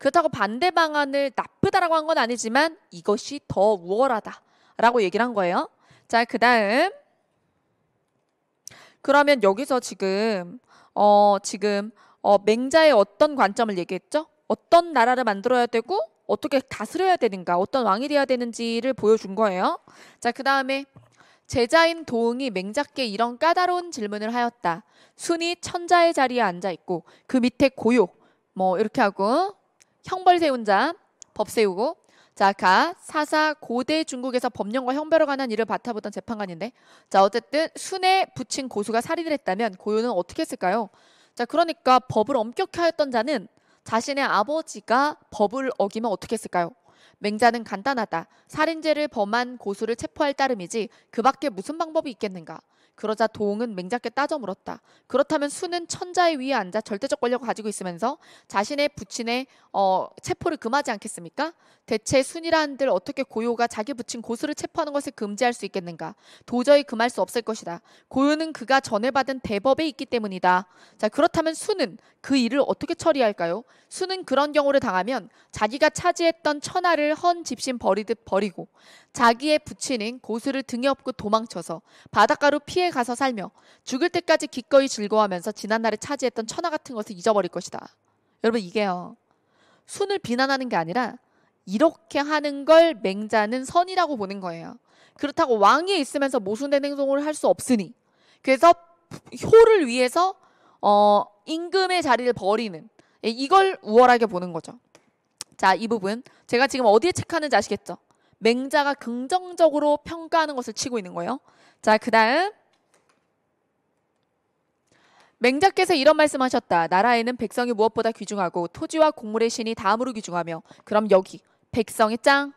그렇다고 반대 방안을 나쁘다라고 한 건 아니지만 이것이 더 우월하다라고 얘기를 한 거예요. 자, 그 다음. 그러면 여기서 지금 어, 지금 어, 맹자의 어떤 관점을 얘기했죠? 어떤 나라를 만들어야 되고 어떻게 다스려야 되는가, 어떤 왕이 되어야 되는지를 보여준 거예요. 자, 그 다음에 제자인 도응이 맹작께 이런 까다로운 질문을 하였다. 순이 천자의 자리에 앉아 있고 그 밑에 고요뭐 이렇게 하고 형벌 세운 자, 법 세우고 자, 가 사사 고대 중국에서 법령과 형벌에 관한 일을 맡아보던 재판관인데 자, 어쨌든 순에 붙인 고수가 살인을 했다면 고요는 어떻게 했을까요? 자, 그러니까 법을 엄격히 하였던 자는 자신의 아버지가 법을 어기면 어떻게 했을까요? 맹자는 간단하다. 살인죄를 범한 고수를 체포할 따름이지 그 밖에 무슨 방법이 있겠는가. 그러자 도웅은 맹자께 따져 물었다. 그렇다면 수는 천자의 위에 앉아 절대적 권력을 가지고 있으면서 자신의 부친의 어, 체포를 금하지 않겠습니까? 대체 순이라 한들 어떻게 고요가 자기 붙인 고수를 체포하는 것을 금지할 수 있겠는가? 도저히 금할 수 없을 것이다. 고요는 그가 전에 받은 대법에 있기 때문이다. 자, 그렇다면 순은 그 일을 어떻게 처리할까요? 순은 그런 경우를 당하면 자기가 차지했던 천하를 헌 집신 버리듯 버리고 자기의 부친인 고수를 등에 업고 도망쳐서 바닷가로 피해 가서 살며 죽을 때까지 기꺼이 즐거워하면서 지난날에 차지했던 천하 같은 것을 잊어버릴 것이다. 여러분 이게요. 순을 비난하는 게 아니라 이렇게 하는 걸 맹자는 선이라고 보는 거예요. 그렇다고 왕이 있으면서 모순된 행동을 할 수 없으니 그래서 효를 위해서 어 임금의 자리를 버리는 예, 이걸 우월하게 보는 거죠. 자, 이 부분 제가 지금 어디에 책하는지 아시겠죠? 맹자가 긍정적으로 평가하는 것을 치고 있는 거예요. 자, 그다음 맹자께서 이런 말씀하셨다. 나라에는 백성이 무엇보다 귀중하고 토지와 곡물의 신이 다음으로 귀중하며 그럼 여기 백성이 짱.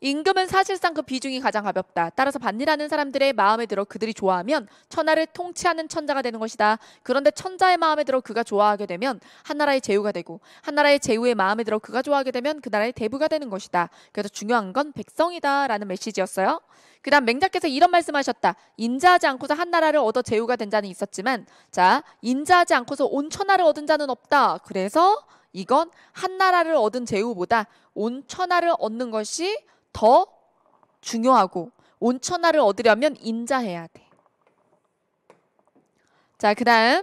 임금은 사실상 그 비중이 가장 가볍다. 따라서 반일하는 사람들의 마음에 들어 그들이 좋아하면 천하를 통치하는 천자가 되는 것이다. 그런데 천자의 마음에 들어 그가 좋아하게 되면 한 나라의 제후가 되고 한 나라의 제후의 마음에 들어 그가 좋아하게 되면 그 나라의 대부가 되는 것이다. 그래서 중요한 건 백성이다라는 메시지였어요. 그다음 맹자께서 이런 말씀하셨다. 인자하지 않고서 한 나라를 얻어 제후가 된 자는 있었지만 자 인자하지 않고서 온 천하를 얻은 자는 없다. 그래서 이건 한 나라를 얻은 제후보다 온 천하를 얻는 것이 더 중요하고 온 천하를 얻으려면 인자해야 돼. 자, 그 다음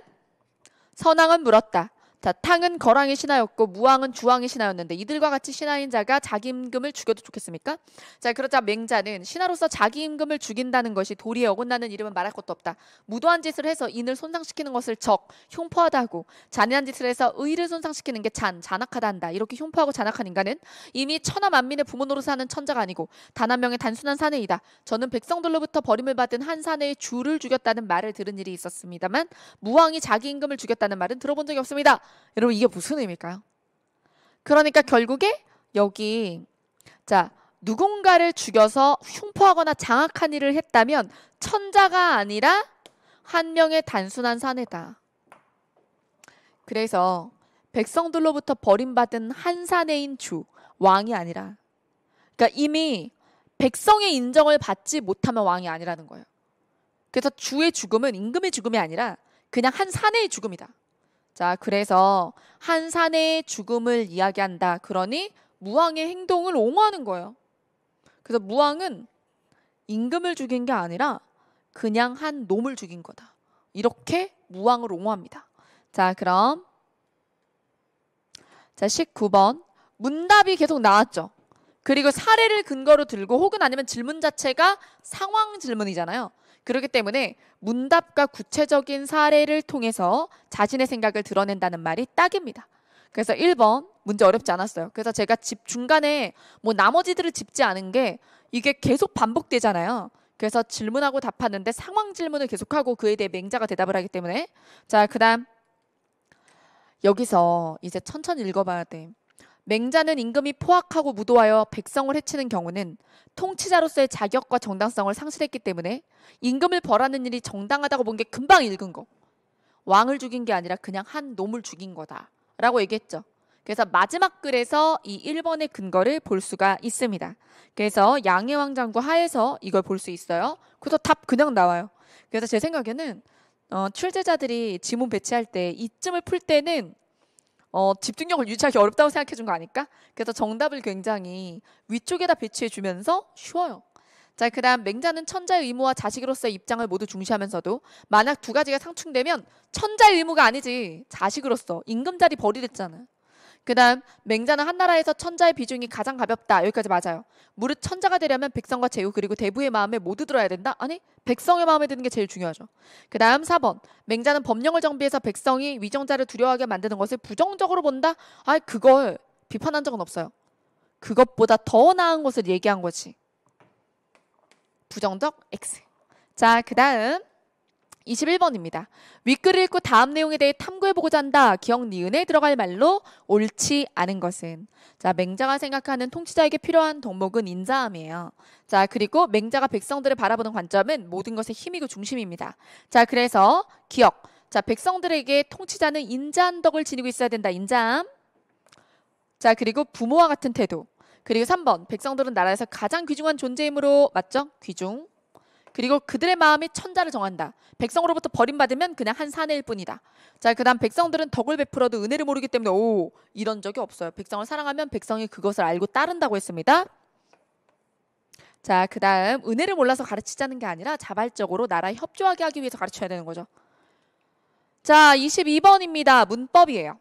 선왕은 물었다. 자, 탕은 거랑이 신하였고 무왕은 주왕이 신하였는데 이들과 같이 신하인 자가 자기 임금을 죽여도 좋겠습니까? 자, 그러자 맹자는 신하로서 자기 임금을 죽인다는 것이 도리에 어긋나는 이름은 말할 것도 없다. 무도한 짓을 해서 인을 손상시키는 것을 적, 흉포하다 고 잔인한 짓을 해서 의를 손상시키는 게 잔, 잔악하다 한다. 이렇게 흉포하고 잔악한 인간은 이미 천하 만민의 부모 노릇 하는 천자가 아니고 단 한 명의 단순한 사내이다. 저는 백성들로부터 버림을 받은 한 사내의 주를 죽였다는 말을 들은 일이 있었습니다만 무왕이 자기 임금을 죽였다는 말은 들어본 적이 없습니다. 여러분 이게 무슨 의미일까요? 그러니까 결국에 여기 자 누군가를 죽여서 흉포하거나 장악한 일을 했다면 천자가 아니라 한 명의 단순한 사내다. 그래서 백성들로부터 버림받은 한 사내인 주 왕이 아니라 그러니까 이미 백성의 인정을 받지 못하면 왕이 아니라는 거예요. 그래서 주의 죽음은 임금의 죽음이 아니라 그냥 한 사내의 죽음이다. 자, 그래서 한 사내의 죽음을 이야기한다. 그러니 무왕의 행동을 옹호하는 거예요. 그래서 무왕은 임금을 죽인 게 아니라 그냥 한 놈을 죽인 거다. 이렇게 무왕을 옹호합니다. 자, 그럼 자, 19번. 문답이 계속 나왔죠. 그리고 사례를 근거로 들고 혹은 아니면 질문 자체가 상황 질문이잖아요. 그렇기 때문에 문답과 구체적인 사례를 통해서 자신의 생각을 드러낸다는 말이 딱입니다. 그래서 1번 문제 어렵지 않았어요. 그래서 제가 집 중간에 뭐 나머지들을 짚지 않은 게 이게 계속 반복되잖아요. 그래서 질문하고 답하는데 상황 질문을 계속하고 그에 대해 맹자가 대답을 하기 때문에 자 그다음 여기서 이제 천천히 읽어봐야 돼. 맹자는 임금이 포악하고 무도하여 백성을 해치는 경우는 통치자로서의 자격과 정당성을 상실했기 때문에 임금을 벌하는 일이 정당하다고 본 게 금방 읽은 거. 왕을 죽인 게 아니라 그냥 한 놈을 죽인 거다라고 얘기했죠. 그래서 마지막 글에서 이 1번의 근거를 볼 수가 있습니다. 그래서 양의왕 장구 하에서 이걸 볼 수 있어요. 그래서 답 그냥 나와요. 그래서 제 생각에는 어, 출제자들이 지문 배치할 때 이쯤을 풀 때는 어, 집중력을 유지하기 어렵다고 생각해 준 거 아닐까? 그래서 정답을 굉장히 위쪽에다 배치해 주면서 쉬워요. 자, 그 다음 맹자는 천자의 의무와 자식으로서의 입장을 모두 중시하면서도 만약 두 가지가 상충되면 천자의 의무가 아니지 자식으로서 임금자리 버리랬잖아 그 다음 맹자는 한 나라에서 천자의 비중이 가장 가볍다. 여기까지 맞아요. 무릇 천자가 되려면 백성과 제후 그리고 대부의 마음에 모두 들어야 된다? 아니 백성의 마음에 드는 게 제일 중요하죠. 그 다음 4번 맹자는 법령을 정비해서 백성이 위정자를 두려워하게 만드는 것을 부정적으로 본다? 아 그걸 비판한 적은 없어요. 그것보다 더 나은 것을 얘기한 거지. 부정적 X. 자, 그 다음 21번입니다. 윗글을 읽고 다음 내용에 대해 탐구해보고자 한다. 기억 니은에 들어갈 말로 옳지 않은 것은. 자, 맹자가 생각하는 통치자에게 필요한 덕목은 인자함이에요. 자, 그리고 맹자가 백성들을 바라보는 관점은 모든 것의 힘이고 중심입니다. 자, 그래서 기억. 자, 백성들에게 통치자는 인자한 덕을 지니고 있어야 된다. 인자함. 자, 그리고 부모와 같은 태도. 그리고 3번. 백성들은 나라에서 가장 귀중한 존재이므로 맞죠? 귀중. 그리고 그들의 마음이 천자를 정한다. 백성으로부터 버림받으면 그냥 한 사내일 뿐이다. 자, 그다음 백성들은 덕을 베풀어도 은혜를 모르기 때문에 오 이런 적이 없어요. 백성을 사랑하면 백성이 그것을 알고 따른다고 했습니다. 자, 그다음 은혜를 몰라서 가르치자는 게 아니라 자발적으로 나라에 협조하게 하기 위해서 가르쳐야 되는 거죠. 자, 22번입니다. 문법이에요.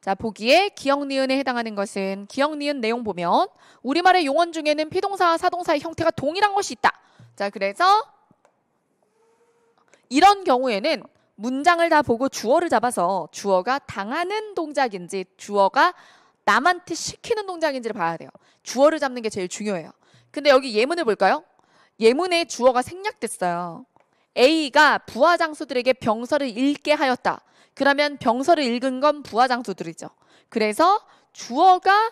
자, 보기에 기역 니은에 해당하는 것은 기역 니은 내용 보면 우리말의 용언 중에는 피동사와 사동사의 형태가 동일한 것이 있다. 자, 그래서 이런 경우에는 문장을 다 보고 주어를 잡아서 주어가 당하는 동작인지 주어가 남한테 시키는 동작인지를 봐야 돼요. 주어를 잡는 게 제일 중요해요. 근데 여기 예문을 볼까요? 예문의 주어가 생략됐어요. A가 부하 장수들에게 병서를 읽게 하였다. 그러면 병서를 읽은 건 부하 장수들이죠. 그래서 주어가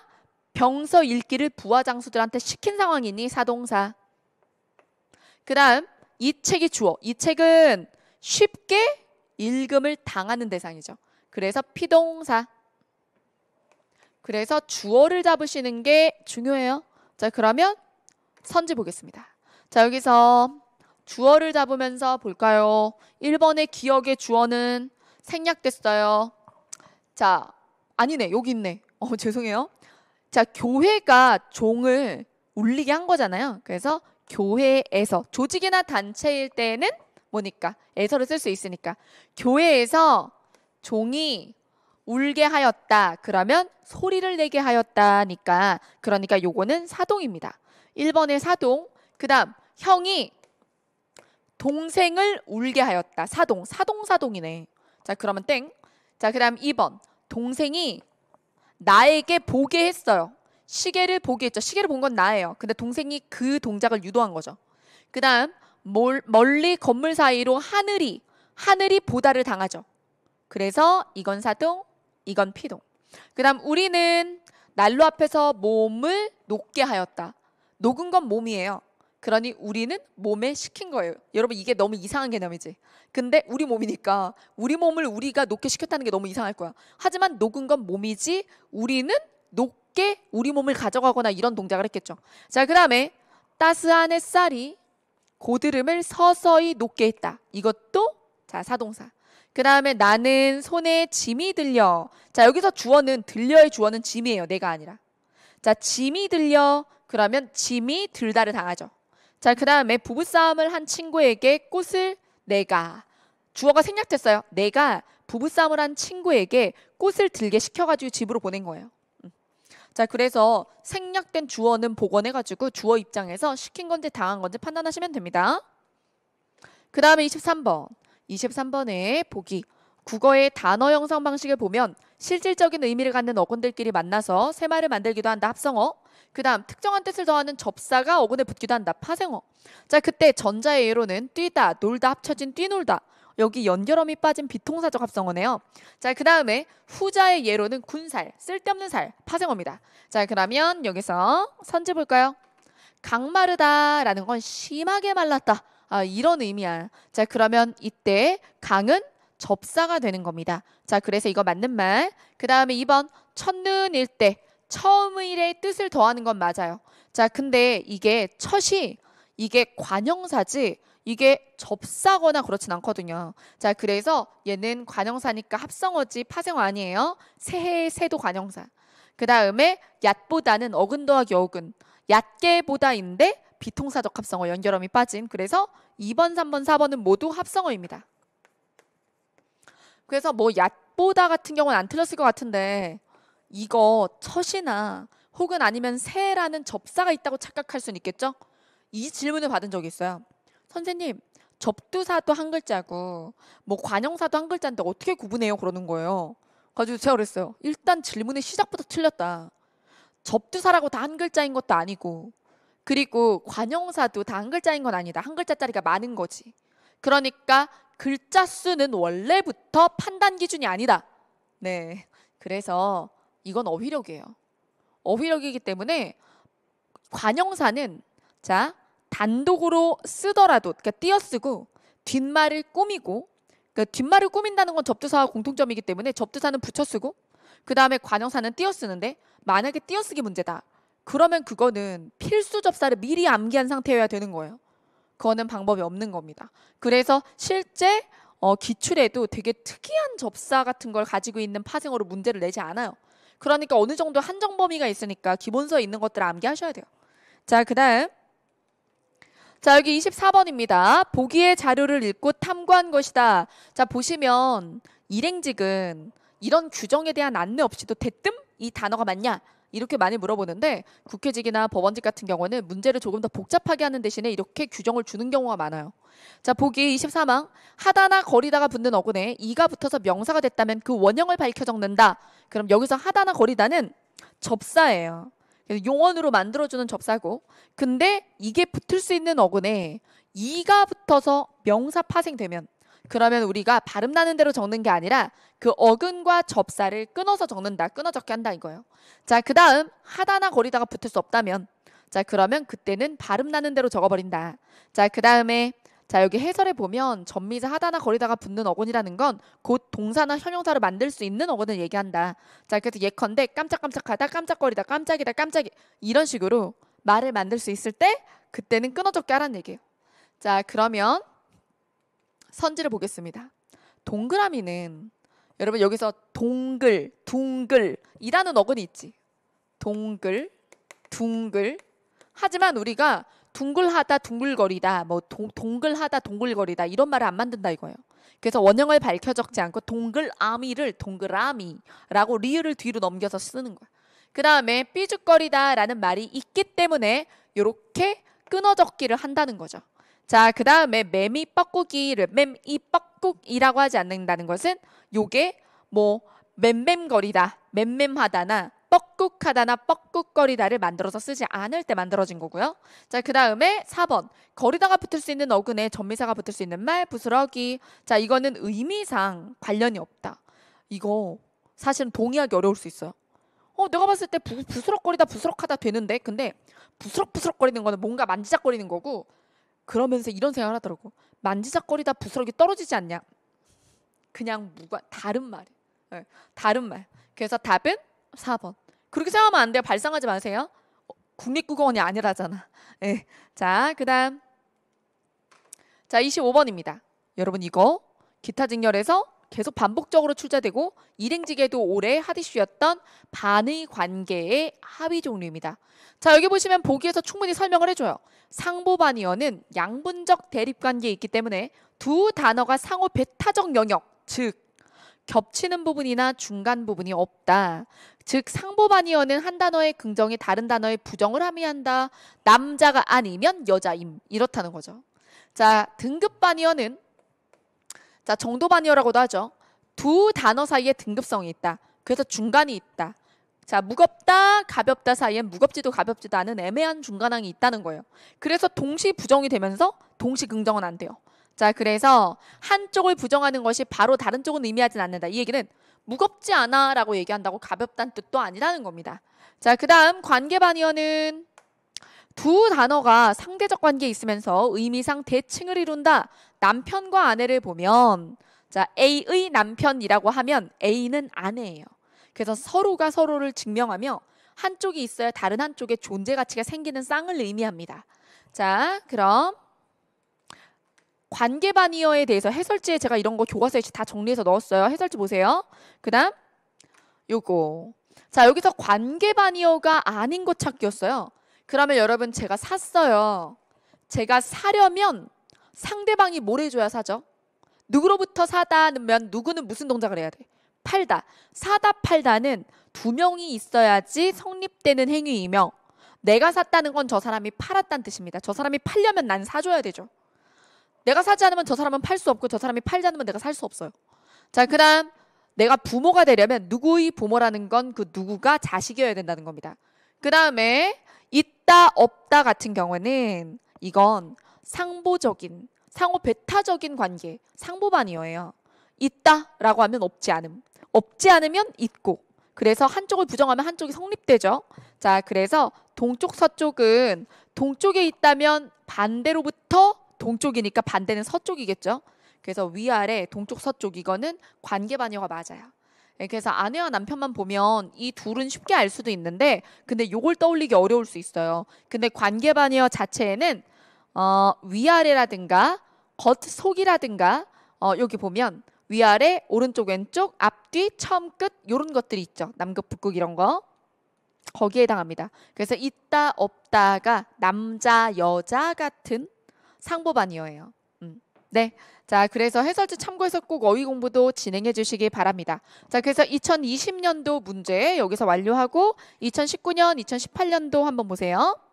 병서 읽기를 부하 장수들한테 시킨 상황이니 사동사. 그 다음 이 책이 주어. 이 책은 쉽게 읽음을 당하는 대상이죠. 그래서 피동사. 그래서 주어를 잡으시는 게 중요해요. 자, 그러면 선지 보겠습니다. 자, 여기서 주어를 잡으면서 볼까요? 1번의 기억의 주어는 생략됐어요. 자, 아니네. 여기 있네. 어, 죄송해요. 자, 교회가 종을 울리게 한 거잖아요. 그래서 교회에서 조직이나 단체일 때는 뭐니까 에서를 쓸 수 있으니까 교회에서 종이 울게 하였다 그러면 소리를 내게 하였다니까 그러니까 요거는 사동입니다. 1번의 사동 그다음 형이 동생을 울게 하였다. 사동 사동 사동이네. 자 그러면 땡. 자 그다음 2번 동생이 나에게 보게 했어요. 시계를 보게 했죠. 시계를 본 건 나예요. 근데 동생이 그 동작을 유도한 거죠. 그 다음, 멀리 건물 사이로 하늘이, 하늘이 보다를 당하죠. 그래서 이건 사동, 이건 피동. 그 다음, 우리는 난로 앞에서 몸을 녹게 하였다. 녹은 건 몸이에요. 그러니 우리는 몸에 식힌 거예요. 여러분 이게 너무 이상한 개념이지. 근데 우리 몸이니까 우리 몸을 우리가 녹게 시켰다는 게 너무 이상할 거야. 하지만 녹은 건 몸이지 우리는 녹 높게 우리 몸을 가져가거나 이런 동작을 했겠죠. 자, 그 다음에 따스한 햇살이 고드름을 서서히 녹게 했다. 이것도 자 사동사. 그 다음에 나는 손에 짐이 들려. 자 여기서 주어는 들려의 주어는 짐이에요. 내가 아니라. 자 짐이 들려. 그러면 짐이 들다를 당하죠. 자 그 다음에 부부싸움을 한 친구에게 꽃을 내가 주어가 생략됐어요. 내가 부부싸움을 한 친구에게 꽃을 들게 시켜가지고 집으로 보낸 거예요. 자, 그래서 생략된 주어는 복원해가지고 주어 입장에서 시킨 건지 당한 건지 판단하시면 됩니다. 그 다음에 23번. 23번에 보기. 국어의 단어 형성 방식을 보면 실질적인 의미를 갖는 어근들끼리 만나서 새 말을 만들기도 한다 합성어 그 다음 특정한 뜻을 더하는 접사가 어근에 붙기도 한다 파생어 자 그때 전자의 예로는 뛰다 놀다 합쳐진 뛰놀다 여기 연결음이 빠진 비통사적 합성어네요. 자, 그 다음에 후자의 예로는 군살, 쓸데없는 살, 파생어입니다. 자, 그러면 여기서 선지 볼까요? 강마르다라는 건 심하게 말랐다. 아, 이런 의미야. 자, 그러면 이때 강은 접사가 되는 겁니다. 자, 그래서 이거 맞는 말. 그 다음에 2번 첫눈일 때 처음일의 뜻을 더하는 건 맞아요. 자, 근데 이게 첫이 이게 관형사지 이게 접사거나 그렇진 않거든요. 자, 그래서 얘는 관형사니까 합성어지 파생어 아니에요. 새해 의 새도 관형사. 그 다음에 얕보다는 어근 더하기 어근. 얕게보다인데 비통사적 합성어 연결음이 빠진 그래서 2번, 3번, 4번은 모두 합성어입니다. 그래서 뭐 얕보다 같은 경우는 안 틀렸을 것 같은데 이거 첫이나 혹은 아니면 새라는 접사가 있다고 착각할 수는 있겠죠? 이 질문을 받은 적이 있어요. 선생님 접두사도 한 글자고 뭐 관형사도 한 글자인데 어떻게 구분해요? 그러는 거예요. 가지고 제가 그랬어요. 일단 질문의 시작부터 틀렸다. 접두사라고 다 한 글자인 것도 아니고 그리고 관형사도 다 한 글자인 건 아니다. 한 글자짜리가 많은 거지. 그러니까 글자 수는 원래부터 판단 기준이 아니다. 네. 그래서 이건 어휘력이에요. 어휘력이기 때문에 관형사는 자 단독으로 쓰더라도 그러니까 띄어쓰고 뒷말을 꾸미고 그러니까 뒷말을 꾸민다는 건 접두사와 공통점이기 때문에 접두사는 붙여쓰고 그 다음에 관형사는 띄어쓰는데 만약에 띄어쓰기 문제다. 그러면 그거는 필수 접사를 미리 암기한 상태여야 되는 거예요. 그거는 방법이 없는 겁니다. 그래서 실제 어, 기출에도 되게 특이한 접사 같은 걸 가지고 있는 파생어로 문제를 내지 않아요. 그러니까 어느 정도 한정 범위가 있으니까 기본서에 있는 것들을 암기하셔야 돼요. 자, 그 다음 자, 여기 24번입니다. 보기의 자료를 읽고 탐구한 것이다. 자, 보시면 일행직은 이런 규정에 대한 안내 없이도 대뜸 이 단어가 맞냐? 이렇게 많이 물어보는데 국회직이나 법원직 같은 경우는 문제를 조금 더 복잡하게 하는 대신에 이렇게 규정을 주는 경우가 많아요. 자 보기 23항 하다나 거리다가 붙는 어근에 이가 붙어서 명사가 됐다면 그 원형을 밝혀 적는다. 그럼 여기서 하다나 거리다는 접사예요. 용언으로 만들어주는 접사고 근데 이게 붙을 수 있는 어근에 이가 붙어서 명사 파생되면 그러면 우리가 발음 나는 대로 적는 게 아니라 그 어근과 접사를 끊어서 적는다. 끊어 적게 한다 이거예요. 자, 그 다음 하다나 거리다가 붙을 수 없다면 자, 그러면 그때는 발음 나는 대로 적어버린다. 자, 그 다음에 자 여기 해설에 보면 전미자 하다나 거리다가 붙는 어근이라는 건 곧 동사나 형용사를 만들 수 있는 어근을 얘기한다. 자 그래서 예컨대 깜짝깜짝하다 깜짝거리다 깜짝이다 깜짝이 이런 식으로 말을 만들 수 있을 때 그때는 끊어적게 하는 얘기예요. 자 그러면 선지를 보겠습니다. 동그라미는 여러분 여기서 동글, 둥글이라는 어근이 있지. 동글, 둥글. 하지만 우리가 둥글하다 둥글거리다 뭐 동, 동글하다 동글거리다 이런 말을 안 만든다 이거예요. 그래서 원형을 밝혀 적지 않고 동글아미를 동그라미라고 리을을 뒤로 넘겨서 쓰는 거예요그 다음에 삐죽거리다라는 말이 있기 때문에 이렇게 끊어적기를 한다는 거죠. 자, 그 다음에 매미 뻐꾸기를 맴이 뻐꾹이라고 하지 않는다는 것은 요게 뭐 맴맴거리다, 맴맴하다나 뻐꾹하다나 뻐꾹거리다를 만들어서 쓰지 않을 때 만들어진 거고요. 자, 그 다음에 4번. 거리다가 붙을 수 있는 어근에 전미사가 붙을 수 있는 말, 부스러기. 자, 이거는 의미상 관련이 없다. 이거 사실은 동의하기 어려울 수 있어요. 어, 내가 봤을 때 부, 부스럭거리다 부스럭하다 되는데 근데 부스럭부스럭거리는 거는 뭔가 만지작거리는 거고 그러면서 이런 생각을 하더라고. 만지작거리다 부스럭이 떨어지지 않냐? 그냥 무관 다른 말이에요. 예, 다른 말. 그래서 답은 4번. 그렇게 생각하면 안 돼요. 발상하지 마세요. 어, 국립국어원이 아니라잖아. 예. 네. 자, 그다음. 자, 25번입니다. 여러분 이거 기타 직렬에서 계속 반복적으로 출제되고 일행직에도 오래 하디슈였던 반의 관계의 하위 종류입니다. 자 여기 보시면 보기에서 충분히 설명을 해줘요. 상보반의어는 양분적 대립관계에 있기 때문에 두 단어가 상호 배타적 영역 즉 겹치는 부분이나 중간 부분이 없다. 즉상보반니어는한 단어의 긍정이 다른 단어의 부정을 함의한다. 남자가 아니면 여자임 이렇다는 거죠. 자등급반니어는자 정도반이어라고도 하죠. 두 단어 사이에 등급성이 있다. 그래서 중간이 있다. 자 무겁다 가볍다 사이에 무겁지도 가볍지도 않은 애매한 중간항이 있다는 거예요. 그래서 동시 부정이 되면서 동시 긍정은 안 돼요. 자, 그래서 한쪽을 부정하는 것이 바로 다른 쪽은 의미하진 않는다. 이 얘기는 무겁지 않아 라고 얘기한다고 가볍다는 뜻도 아니라는 겁니다. 자, 그 다음 관계반이어는 두 단어가 상대적 관계에 있으면서 의미상 대칭을 이룬다. 남편과 아내를 보면 자, A의 남편이라고 하면 A는 아내예요. 그래서 서로가 서로를 증명하며 한쪽이 있어야 다른 한쪽의 존재 가치가 생기는 쌍을 의미합니다. 자, 그럼 관계 바니어에 대해서 해설지에 제가 이런 거 교과서에 다 정리해서 넣었어요. 해설지 보세요. 그 다음 요거 자 여기서 관계 바니어가 아닌 것 찾기였어요. 그러면 여러분 제가 샀어요. 제가 사려면 상대방이 뭘 해줘야 사죠? 누구로부터 사다면 누구는 무슨 동작을 해야 돼? 팔다. 사다 팔다는 두 명이 있어야지 성립되는 행위이며 내가 샀다는 건 저 사람이 팔았다는 뜻입니다. 저 사람이 팔려면 난 사줘야 되죠. 내가 사지 않으면 저 사람은 팔 수 없고 저 사람이 팔지 않으면 내가 살 수 없어요. 자, 그다음 내가 부모가 되려면 누구의 부모라는 건 그 누구가 자식이어야 된다는 겁니다. 그다음에 있다 없다 같은 경우는 에 이건 상보적인 상호 배타적인 관계 상보반이어요 있다라고 하면 없지 않음. 없지 않으면 있고. 그래서 한쪽을 부정하면 한쪽이 성립되죠. 자, 그래서 동쪽 서쪽은 동쪽에 있다면 반대로부터 동쪽이니까 반대는 서쪽이겠죠. 그래서 위아래 동쪽 서쪽 이거는 관계 반영화 맞아요. 예, 그래서 아내와 남편만 보면 이 둘은 쉽게 알 수도 있는데 근데 요걸 떠올리기 어려울 수 있어요. 근데 관계 반여 자체에는 어, 위아래라든가 겉 속이라든가 어, 여기 보면 위아래 오른쪽 왼쪽 앞뒤 처음 끝 요런 것들이 있죠. 남극 북극 이런 거. 거기에 해당합니다. 그래서 있다 없다가 남자 여자 같은 상보반이어예요. 음. 네. 자, 그래서 해설지 참고해서 꼭 어휘 공부도 진행해 주시기 바랍니다. 자, 그래서 2020년도 문제 여기서 완료하고 2019년, 2018년도 한번 보세요.